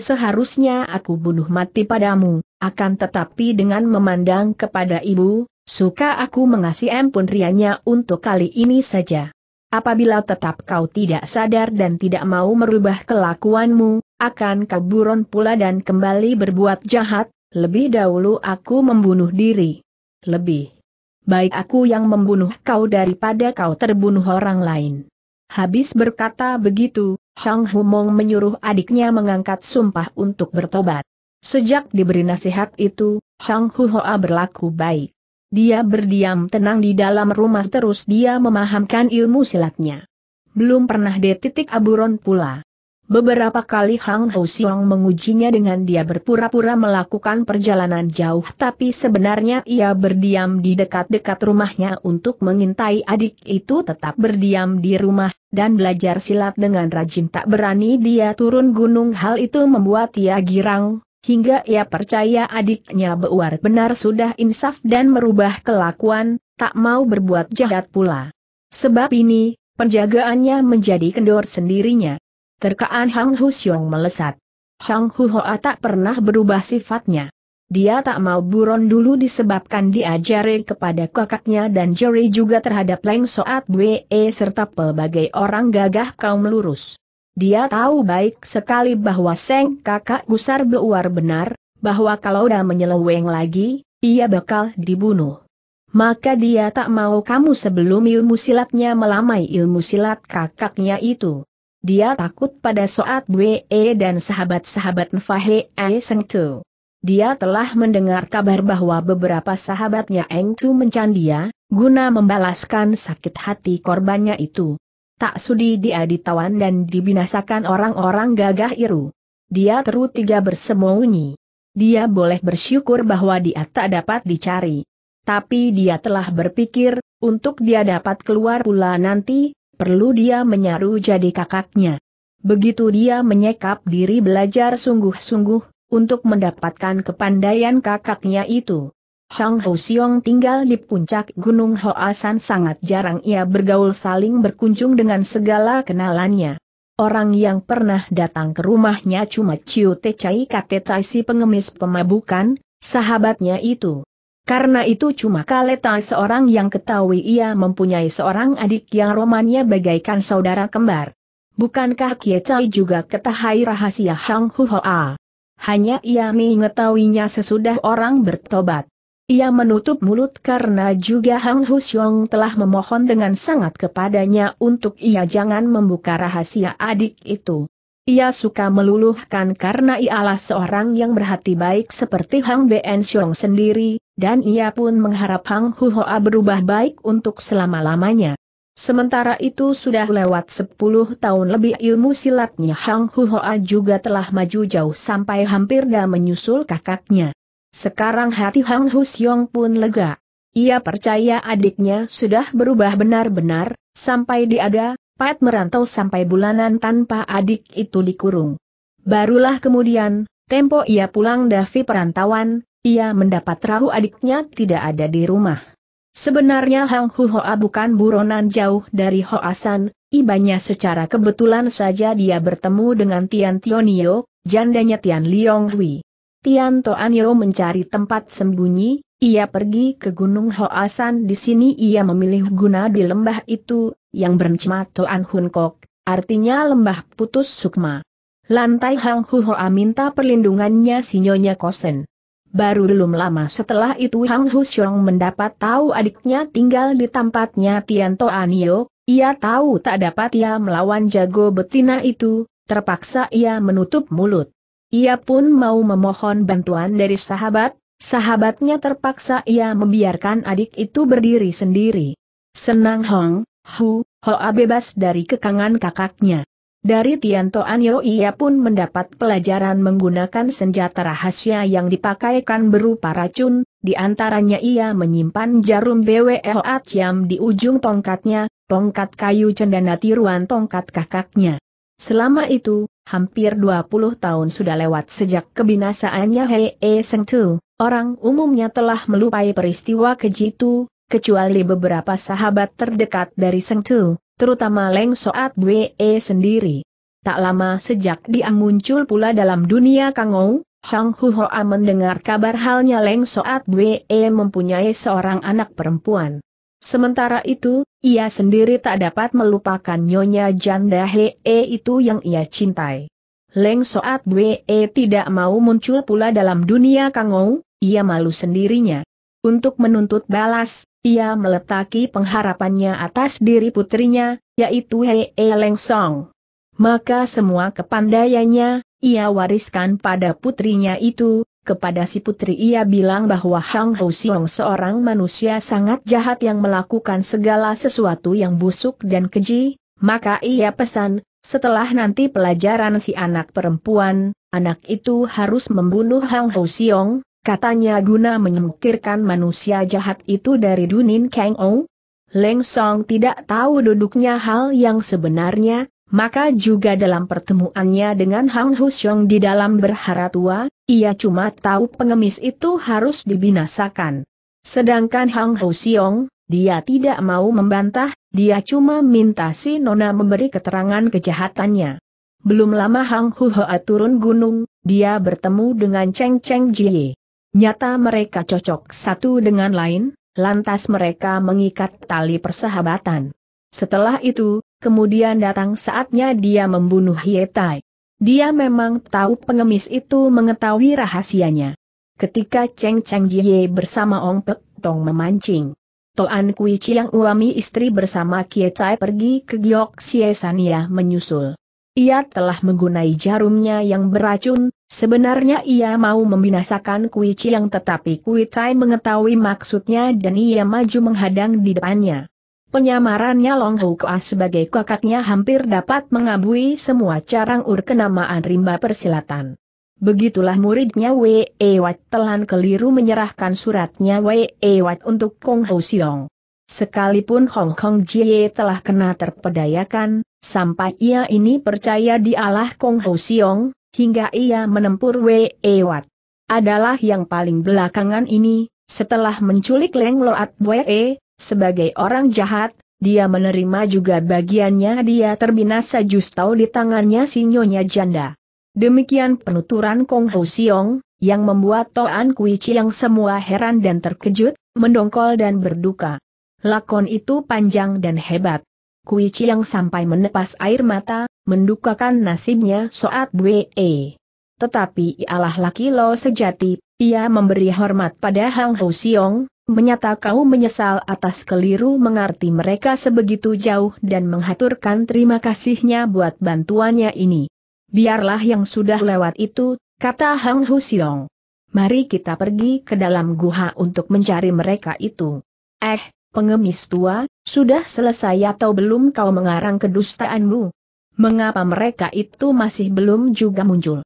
Speaker 1: seharusnya aku bunuh mati padamu, akan tetapi dengan memandang kepada ibu, suka aku mengasih empun rianya untuk kali ini saja. Apabila tetap kau tidak sadar dan tidak mau merubah kelakuanmu, akan kau pula dan kembali berbuat jahat, lebih dahulu aku membunuh diri. Lebih baik aku yang membunuh kau daripada kau terbunuh orang lain. Habis berkata begitu, Hang Humong menyuruh adiknya mengangkat sumpah untuk bertobat. Sejak diberi nasihat itu, Hang Huhoa berlaku baik. Dia berdiam tenang di dalam rumah terus dia memahamkan ilmu silatnya. Belum pernah dia titik aburon pula. Beberapa kali Hang Hu Xiong mengujinya dengan dia berpura-pura melakukan perjalanan jauh tapi sebenarnya ia berdiam di dekat-dekat rumahnya untuk mengintai adik itu tetap berdiam di rumah, dan belajar silat dengan rajin tak berani dia turun gunung hal itu membuat ia girang, hingga ia percaya adiknya Beuar benar sudah insaf dan merubah kelakuan, tak mau berbuat jahat pula. Sebab ini, penjagaannya menjadi kendor sendirinya. Terkaan Hang Husyong melesat. Hang Huhoa tak pernah berubah sifatnya. Dia tak mau buron dulu disebabkan diajari kepada kakaknya dan Jerry juga terhadap Leng Soat Bwe serta pelbagai orang gagah kaum lurus. Dia tahu baik sekali bahwa Seng kakak Gusar Beuar benar, bahwa kalau udah menyeleweng lagi, ia bakal dibunuh. Maka dia tak mau kamu sebelum ilmu silatnya melamai ilmu silat kakaknya itu. Dia takut pada saat Bwe e dan sahabat-sahabat Nfahe e Seng Tu. Dia telah mendengar kabar bahwa beberapa sahabatnya Eng Tu mencandia, guna membalaskan sakit hati korbannya itu. Tak sudi dia ditawan dan dibinasakan orang-orang gagah iru. Dia teru tiga bersembunyi. Dia boleh bersyukur bahwa dia tak dapat dicari. Tapi dia telah berpikir, untuk dia dapat keluar pula nanti, perlu dia menyaru jadi kakaknya. Begitu dia menyekap diri belajar sungguh-sungguh, untuk mendapatkan kepandaian kakaknya itu. Hang Ho Siong tinggal di puncak Gunung Hoasan sangat jarang ia bergaul saling berkunjung dengan segala kenalannya. Orang yang pernah datang ke rumahnya cuma Chiu Te Chai Kate Chai si pengemis pemabukan, sahabatnya itu. Karena itu cuma Kaleta seorang yang ketahui ia mempunyai seorang adik yang romannya bagaikan saudara kembar. Bukankah Kie Chai juga ketahui rahasia Hang Hu Hoa? Hanya ia mengetahuinya sesudah orang bertobat. Ia menutup mulut karena juga Hang Husyong telah memohon dengan sangat kepadanya untuk ia jangan membuka rahasia adik itu. Ia suka meluluhkan karena ialah seorang yang berhati baik seperti Hang Bien Xiong sendiri, dan ia pun mengharap Hang Huhoa berubah baik untuk selama-lamanya. Sementara itu sudah lewat 10 tahun lebih ilmu silatnya Hang Huhoa juga telah maju jauh sampai hampir dah menyusul kakaknya. Sekarang hati Hang Husyong pun lega. Ia percaya adiknya sudah berubah benar-benar, sampai diada, Pat merantau sampai bulanan tanpa adik itu dikurung. Barulah kemudian, tempo ia pulang dari perantauan, ia mendapat rahu adiknya tidak ada di rumah. Sebenarnya Hang Hu Hoa bukan buronan jauh dari Hoasan, ibanya secara kebetulan saja dia bertemu dengan Tian Tionio, jandanya Tian Liong Hui. Tian Anio mencari tempat sembunyi, ia pergi ke Gunung Hoasan di sini ia memilih guna di lembah itu, yang bernama Toan Hunkok, artinya lembah putus sukma. Lantai Hang Hu Hoa minta perlindungannya si Nyonya Kosen. Baru belum lama setelah itu Hang Hu Xiong mendapat tahu adiknya tinggal di tempatnya Tian Anio. ia tahu tak dapat ia melawan jago betina itu, terpaksa ia menutup mulut. Ia pun mau memohon bantuan dari sahabat, sahabatnya terpaksa ia membiarkan adik itu berdiri sendiri. Senang Hong, Hu, Hoa bebas dari kekangan kakaknya. Dari Tianto Anyo ia pun mendapat pelajaran menggunakan senjata rahasia yang dipakaikan berupa racun, di antaranya ia menyimpan jarum BWL Aciam di ujung tongkatnya, tongkat kayu cendana tiruan tongkat kakaknya. Selama itu, hampir 20 tahun sudah lewat sejak kebinasaannya Hei e Seng Tu, orang umumnya telah melupai peristiwa keji itu, kecuali beberapa sahabat terdekat dari Seng Tu, terutama Leng Soat Bwe e sendiri. Tak lama sejak dia muncul pula dalam dunia Kangou, Hang Hu Hoa mendengar kabar halnya Leng Soat Bwe e mempunyai seorang anak perempuan. Sementara itu, ia sendiri tak dapat melupakan Nyonya Janda Hee itu yang ia cintai. Leng Soat Bwe e tidak mau muncul pula dalam dunia Kangou, ia malu sendirinya. Untuk menuntut balas, ia meletaki pengharapannya atas diri putrinya, yaitu Hee Leng Song. Maka semua kepandaiannya, ia wariskan pada putrinya itu, kepada si putri ia bilang bahwa Hang Hou Siong seorang manusia sangat jahat yang melakukan segala sesuatu yang busuk dan keji, maka ia pesan, setelah nanti pelajaran si anak perempuan, anak itu harus membunuh Hang Hou Siong, katanya guna menyemukirkan manusia jahat itu dari Dunin Kang Ou. Leng Song tidak tahu duduknya hal yang sebenarnya, maka juga dalam pertemuannya dengan Hang Siong di dalam berharap tua, ia cuma tahu pengemis itu harus dibinasakan. Sedangkan Hang Hou Xiong, dia tidak mau membantah, dia cuma minta si Nona memberi keterangan kejahatannya. Belum lama Hang Hu Hoa turun gunung, dia bertemu dengan Cheng Cheng Jie. Nyata mereka cocok satu dengan lain, lantas mereka mengikat tali persahabatan. Setelah itu, kemudian datang saatnya dia membunuh Ye Tai. Dia memang tahu pengemis itu mengetahui rahasianya. Ketika Cheng Cheng Jie bersama Ong Pek Tong memancing. Toan Kui Chiang Uami istri bersama Kie Chai pergi ke Giok Xie Sania menyusul. Ia telah menggunai jarumnya yang beracun, sebenarnya ia mau membinasakan Kui Chiang tetapi Kui Chai mengetahui maksudnya dan ia maju menghadang di depannya. Penyamarannya Long Hukua sebagai kakaknya hampir dapat mengabui semua carang ur kenamaan rimba persilatan. Begitulah muridnya Wei Wat telan keliru menyerahkan suratnya Wei Wat untuk Kong Ho Siong. Sekalipun Hong Kong Jie telah kena terpedayakan, sampai ia ini percaya di Allah Kong Ho Siong, hingga ia menempur Wei Wat. Adalah yang paling belakangan ini, setelah menculik Leng Loat Wei sebagai orang jahat, dia menerima juga bagiannya dia terbinasa justru di tangannya si Nyonya Janda. Demikian penuturan Kong Ho Siong, yang membuat Toan Kui yang semua heran dan terkejut, mendongkol dan berduka. Lakon itu panjang dan hebat. Kui yang sampai menepas air mata, mendukakan nasibnya Soat Bwe. Tetapi ialah laki lo sejati, ia memberi hormat pada Hang Ho Siong, menyata kau menyesal atas keliru mengerti mereka sebegitu jauh dan menghaturkan terima kasihnya buat bantuannya ini. Biarlah yang sudah lewat itu, kata Hang Husiong. Mari kita pergi ke dalam guha untuk mencari mereka itu. Eh, pengemis tua, sudah selesai atau belum kau mengarang kedustaanmu? Mengapa mereka itu masih belum juga muncul?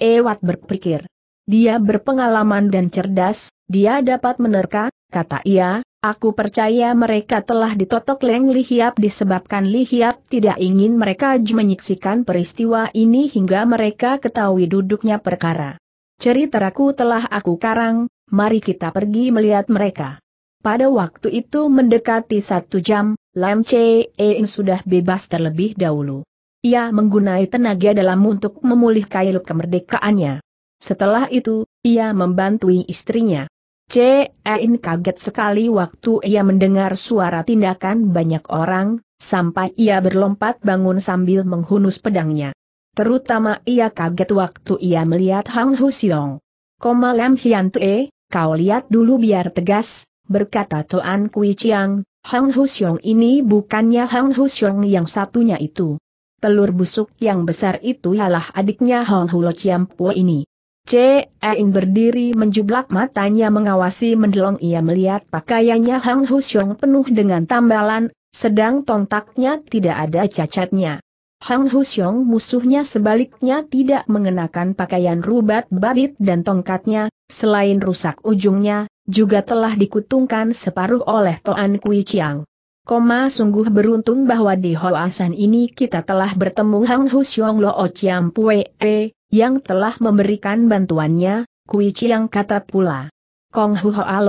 Speaker 1: Ewat berpikir. Dia berpengalaman dan cerdas, dia dapat menerka, kata ia, aku percaya mereka telah ditotok Leng Hiap disebabkan Lihiap tidak ingin mereka menyiksikan peristiwa ini hingga mereka ketahui duduknya perkara. Ceritaku telah aku karang, mari kita pergi melihat mereka. Pada waktu itu mendekati satu jam, Lam E. Eng sudah bebas terlebih dahulu. Ia menggunai tenaga dalam untuk memulihkan kemerdekaannya. Setelah itu, ia membantui istrinya. C.E.In kaget sekali waktu ia mendengar suara tindakan banyak orang, sampai ia berlompat bangun sambil menghunus pedangnya. Terutama ia kaget waktu ia melihat Hang Husiong. Koma Lam Hian Tue, kau lihat dulu biar tegas, berkata Toan Kui Chiang, Hang Husiong ini bukannya Hang Husiong yang satunya itu. Telur busuk yang besar itu ialah adiknya Hong Hulo Chiang Po ini. C. berdiri menjublak matanya mengawasi mendelong ia melihat pakaiannya Hang Husyong penuh dengan tambalan, sedang tongkatnya tidak ada cacatnya. Hang Husyong musuhnya sebaliknya tidak mengenakan pakaian rubat babit dan tongkatnya, selain rusak ujungnya, juga telah dikutungkan separuh oleh Toan Kui Chiang. Koma sungguh beruntung bahwa di Hoa ini kita telah bertemu Hang Husyong Loo Chiang Pue, e, yang telah memberikan bantuannya, Kui Chiang kata pula. Kong Hu Hoa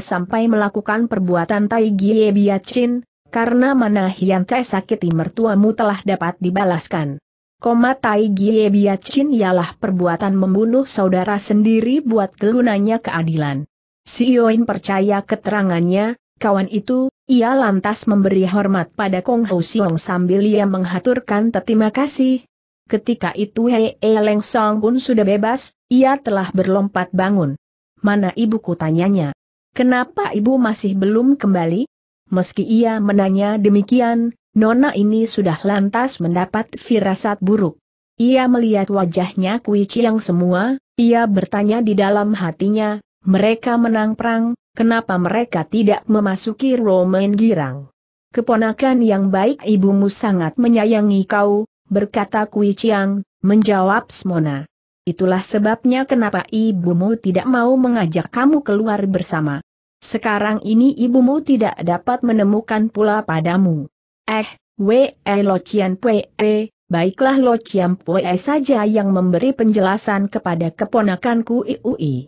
Speaker 1: sampai melakukan perbuatan Tai Gie Biacin, karena mana Hian Te sakiti mertuamu telah dapat dibalaskan. Koma Tai Gie Biacin ialah perbuatan membunuh saudara sendiri buat kelunanya keadilan. Si Yoin percaya keterangannya, kawan itu, ia lantas memberi hormat pada Kong Hu Siong sambil ia menghaturkan terima kasih, Ketika itu Hei e Leng Song pun sudah bebas, ia telah berlompat bangun. Mana ibuku tanyanya. Kenapa ibu masih belum kembali? Meski ia menanya demikian, Nona ini sudah lantas mendapat firasat buruk. Ia melihat wajahnya Kui Chiang semua, ia bertanya di dalam hatinya, mereka menang perang, kenapa mereka tidak memasuki Roman Girang? Keponakan yang baik ibumu sangat menyayangi kau, berkata Kui Chiang, menjawab Smona. Itulah sebabnya kenapa ibumu tidak mau mengajak kamu keluar bersama. Sekarang ini ibumu tidak dapat menemukan pula padamu. Eh, we eh lo cian pue, eh, baiklah lo cian pue saja yang memberi penjelasan kepada keponakanku iui.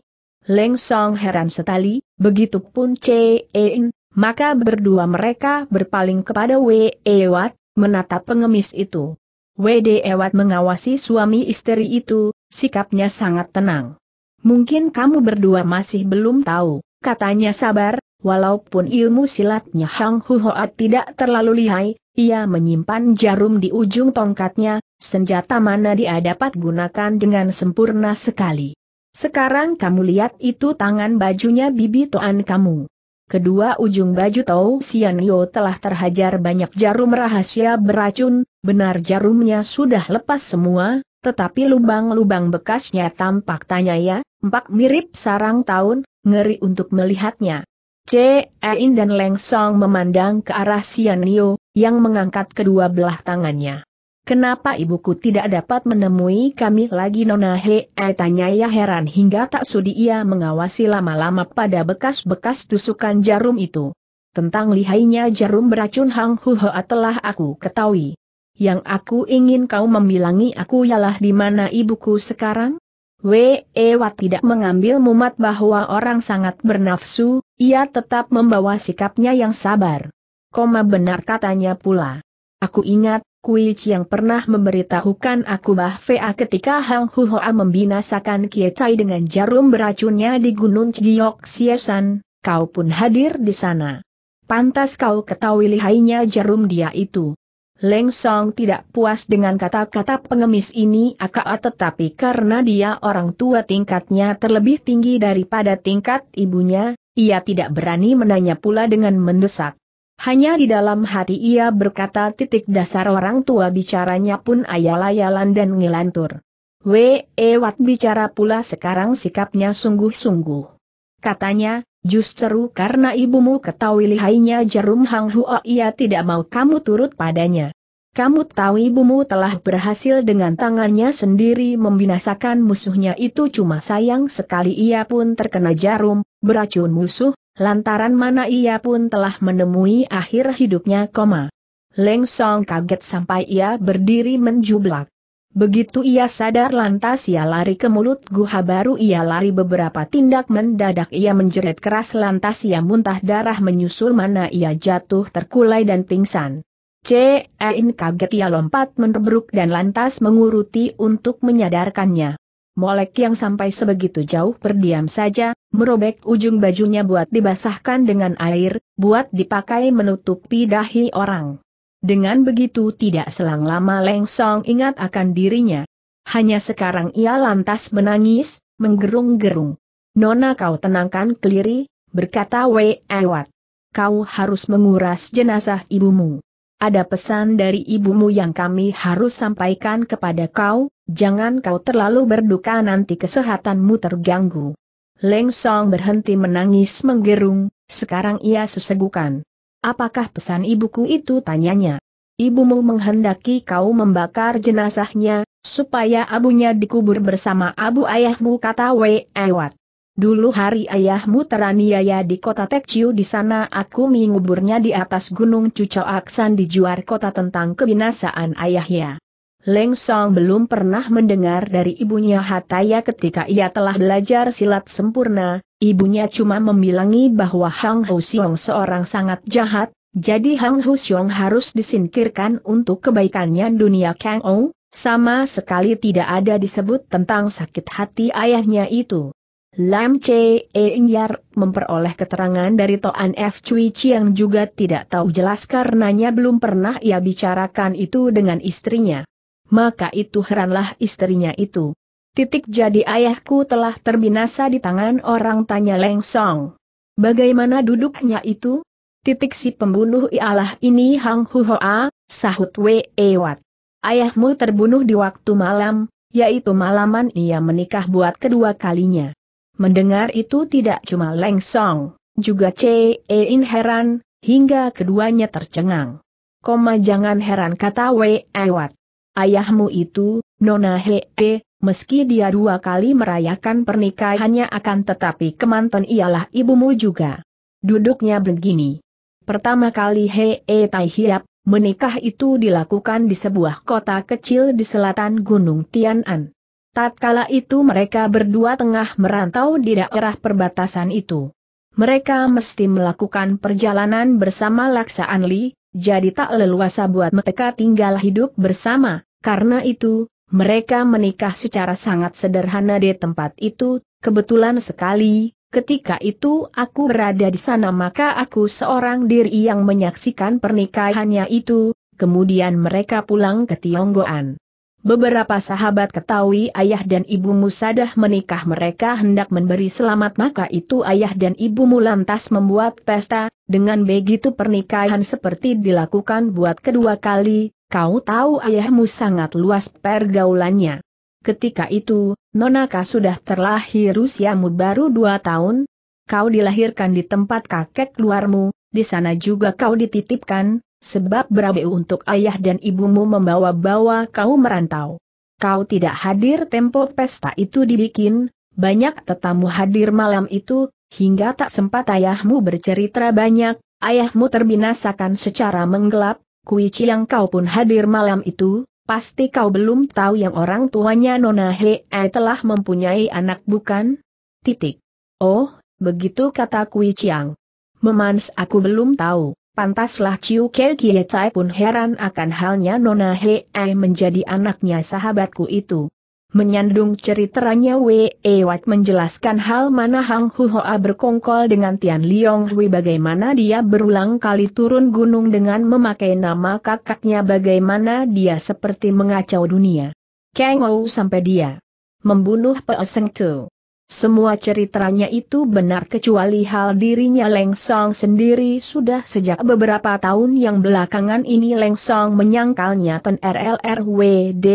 Speaker 1: Leng Song heran setali begitu pun Ceen, maka berdua mereka berpaling kepada Wei Wat, menatap pengemis itu. WD Ewat mengawasi suami istri itu, sikapnya sangat tenang. Mungkin kamu berdua masih belum tahu, katanya sabar, walaupun ilmu silatnya Hang Huhoat tidak terlalu lihai, ia menyimpan jarum di ujung tongkatnya, senjata mana dia dapat gunakan dengan sempurna sekali. Sekarang kamu lihat itu tangan bajunya bibi toan kamu. Kedua ujung baju Tau Sianio telah terhajar banyak jarum rahasia beracun, benar jarumnya sudah lepas semua, tetapi lubang-lubang bekasnya tampak tanya ya, empak mirip sarang tahun, ngeri untuk melihatnya. C. In dan Leng Song memandang ke arah Sianio, yang mengangkat kedua belah tangannya. Kenapa ibuku tidak dapat menemui kami lagi Nona Hei? Tanya ya heran hingga tak sudi ia mengawasi lama-lama pada bekas-bekas tusukan jarum itu. Tentang lihainya jarum beracun Hang Huhoa telah aku ketahui. Yang aku ingin kau membilangi aku ialah di mana ibuku sekarang? Wewa tidak mengambil mumat bahwa orang sangat bernafsu, ia tetap membawa sikapnya yang sabar. Koma benar katanya pula. Aku ingat, Kui yang pernah memberitahukan aku bahwa ketika Hang Huhoa membinasakan Kietai dengan jarum beracunnya di Gunung Giok Siesan, kau pun hadir di sana. Pantas kau ketahui lihainya jarum dia itu. Leng Song tidak puas dengan kata-kata pengemis ini aka tetapi karena dia orang tua tingkatnya terlebih tinggi daripada tingkat ibunya, ia tidak berani menanya pula dengan mendesak. Hanya di dalam hati ia berkata titik dasar orang tua bicaranya pun ayal-ayalan dan ngelantur. We, Ewat bicara pula sekarang sikapnya sungguh-sungguh. Katanya, justru karena ibumu ketahui lihainya jarum hang hua ia tidak mau kamu turut padanya. Kamu tahu ibumu telah berhasil dengan tangannya sendiri membinasakan musuhnya itu cuma sayang sekali ia pun terkena jarum, beracun musuh, Lantaran mana ia pun telah menemui akhir hidupnya koma. Leng Song kaget sampai ia berdiri menjublak. Begitu ia sadar lantas ia lari ke mulut guha baru ia lari beberapa tindak mendadak ia menjerit keras lantas ia muntah darah menyusul mana ia jatuh terkulai dan pingsan. C.E.In kaget ia lompat menerbruk dan lantas menguruti untuk menyadarkannya. Molek yang sampai sebegitu jauh berdiam saja, merobek ujung bajunya buat dibasahkan dengan air, buat dipakai menutupi dahi orang. Dengan begitu tidak selang lama Leng Song ingat akan dirinya. Hanya sekarang ia lantas menangis, menggerung-gerung. Nona kau tenangkan keliri, berkata Wei Ewat. Kau harus menguras jenazah ibumu ada pesan dari ibumu yang kami harus sampaikan kepada kau, jangan kau terlalu berduka nanti kesehatanmu terganggu. Leng Song berhenti menangis menggerung, sekarang ia sesegukan. Apakah pesan ibuku itu tanyanya? Ibumu menghendaki kau membakar jenazahnya, supaya abunya dikubur bersama abu ayahmu kata Wei Ewat. Dulu hari ayahmu teraniaya di kota Tekciu di sana aku menguburnya di atas gunung Cucau Aksan di juar kota tentang kebinasaan ayahnya. Leng Song belum pernah mendengar dari ibunya Hataya ketika ia telah belajar silat sempurna, ibunya cuma membilangi bahwa Hang Hu Xiong seorang sangat jahat, jadi Hang Hu Xiong harus disingkirkan untuk kebaikannya dunia Kang Ou, sama sekali tidak ada disebut tentang sakit hati ayahnya itu. Lam C E. Yar memperoleh keterangan dari Toan F. Cui yang juga tidak tahu jelas karenanya belum pernah ia bicarakan itu dengan istrinya. Maka itu heranlah istrinya itu. Titik jadi ayahku telah terbinasa di tangan orang tanya Leng Song. Bagaimana duduknya itu? Titik si pembunuh ialah ini Hang Hu Hoa, sahut Wei Wat. Ayahmu terbunuh di waktu malam, yaitu malaman ia menikah buat kedua kalinya. Mendengar itu tidak cuma Leng Song, juga E. In heran, hingga keduanya tercengang. Koma jangan heran kata Wei Ewat. Ayahmu itu, Nona He, E, meski dia dua kali merayakan pernikahannya akan tetapi kemanten ialah ibumu juga. Duduknya begini. Pertama kali He E Tai Hiap, menikah itu dilakukan di sebuah kota kecil di selatan Gunung Tianan. Tatkala itu mereka berdua tengah merantau di daerah perbatasan itu. Mereka mesti melakukan perjalanan bersama Laksaan Li, jadi tak leluasa buat mereka tinggal hidup bersama, karena itu, mereka menikah secara sangat sederhana di tempat itu, kebetulan sekali, ketika itu aku berada di sana maka aku seorang diri yang menyaksikan pernikahannya itu, kemudian mereka pulang ke Tionggoan. Beberapa sahabat ketahui ayah dan ibumu sadah menikah mereka hendak memberi selamat maka itu ayah dan ibumu lantas membuat pesta, dengan begitu pernikahan seperti dilakukan buat kedua kali, kau tahu ayahmu sangat luas pergaulannya. Ketika itu, Nonaka sudah terlahir usiamu baru dua tahun, kau dilahirkan di tempat kakek luarmu, di sana juga kau dititipkan, sebab berabe untuk ayah dan ibumu membawa-bawa kau merantau. Kau tidak hadir tempo pesta itu dibikin, banyak tetamu hadir malam itu, hingga tak sempat ayahmu bercerita banyak, ayahmu terbinasakan secara menggelap, kuici yang kau pun hadir malam itu, pasti kau belum tahu yang orang tuanya Nona Hee telah mempunyai anak bukan? Titik. Oh, begitu kata Kui Chiang. Memans aku belum tahu. Pantaslah Chiu Kei Kie pun heran akan halnya Nona Hei menjadi anaknya sahabatku itu. Menyandung ceritanya Wei Wat menjelaskan hal mana Hang Huhoa berkongkol dengan Tian Liong Hui bagaimana dia berulang kali turun gunung dengan memakai nama kakaknya bagaimana dia seperti mengacau dunia. Kang sampai dia membunuh Peo Seng Tu. Semua ceritanya itu benar kecuali hal dirinya Leng Song sendiri sudah sejak beberapa tahun yang belakangan ini Leng Song menyangkalnya Ten RLRWD,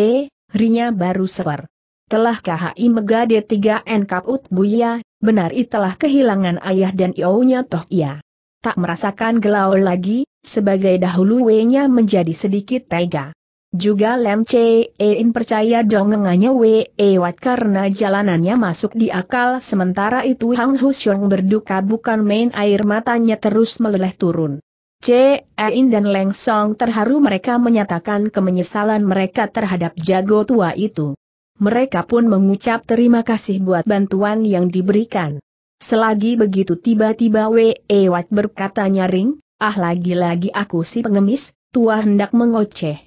Speaker 1: rinya baru sewer. Telah KHI Mega D3N Kaput Buya, benar itulah kehilangan ayah dan iownya toh ia. Tak merasakan gelau lagi, sebagai dahulu W-nya menjadi sedikit tega. Juga Lem C. Ein percaya dongengannya E. Wat karena jalanannya masuk di akal sementara itu Hang Husyong berduka bukan main air matanya terus meleleh turun. C. Ein dan Leng Song terharu mereka menyatakan kemenyesalan mereka terhadap jago tua itu. Mereka pun mengucap terima kasih buat bantuan yang diberikan. Selagi begitu tiba-tiba E. Wat berkata nyaring, ah lagi-lagi aku si pengemis, tua hendak mengoceh.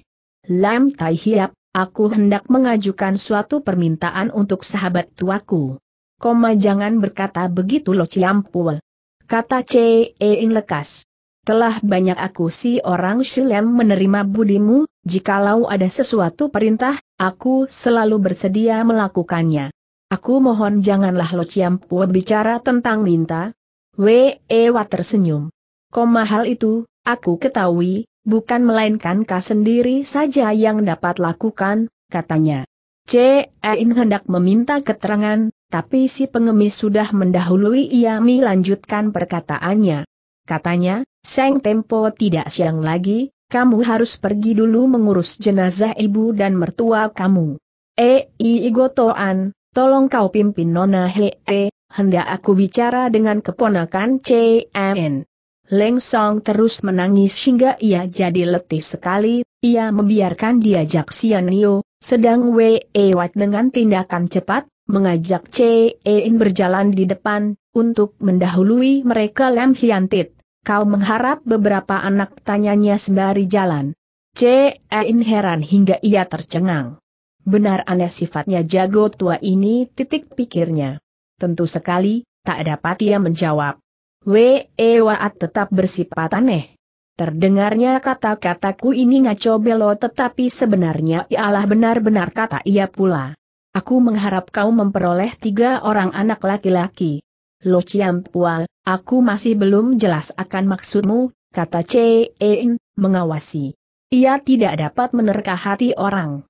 Speaker 1: Lam Tai Hiap, aku hendak mengajukan suatu permintaan untuk sahabat tuaku. Koma jangan berkata begitu lo Ciampul. Kata C. E. In lekas. Telah banyak aku si orang Shilem menerima budimu, jikalau ada sesuatu perintah, aku selalu bersedia melakukannya. Aku mohon janganlah lo Ciampu bicara tentang minta. W.E. tersenyum. Koma hal itu, aku ketahui, bukan melainkan kau sendiri saja yang dapat lakukan, katanya. C. Ain hendak meminta keterangan, tapi si pengemis sudah mendahului ia melanjutkan perkataannya. Katanya, Seng Tempo tidak siang lagi, kamu harus pergi dulu mengurus jenazah ibu dan mertua kamu. E. Eh, I. tolong kau pimpin Nona He, e, hendak aku bicara dengan keponakan C. N. Leng Song terus menangis hingga ia jadi letih sekali, ia membiarkan diajak Sian Nio, sedang Wei Wat dengan tindakan cepat, mengajak Cein berjalan di depan, untuk mendahului mereka Lam Tit. Kau mengharap beberapa anak tanyanya sembari jalan. Cein heran hingga ia tercengang. Benar aneh sifatnya jago tua ini titik pikirnya. Tentu sekali, tak dapat ia menjawab. Waat tetap bersifat aneh. Terdengarnya kata-kataku ini ngaco belo tetapi sebenarnya ialah benar-benar kata ia pula. Aku mengharap kau memperoleh tiga orang anak laki-laki. Lo Ciampual, aku masih belum jelas akan maksudmu, kata Cein, mengawasi. Ia tidak dapat menerka hati orang.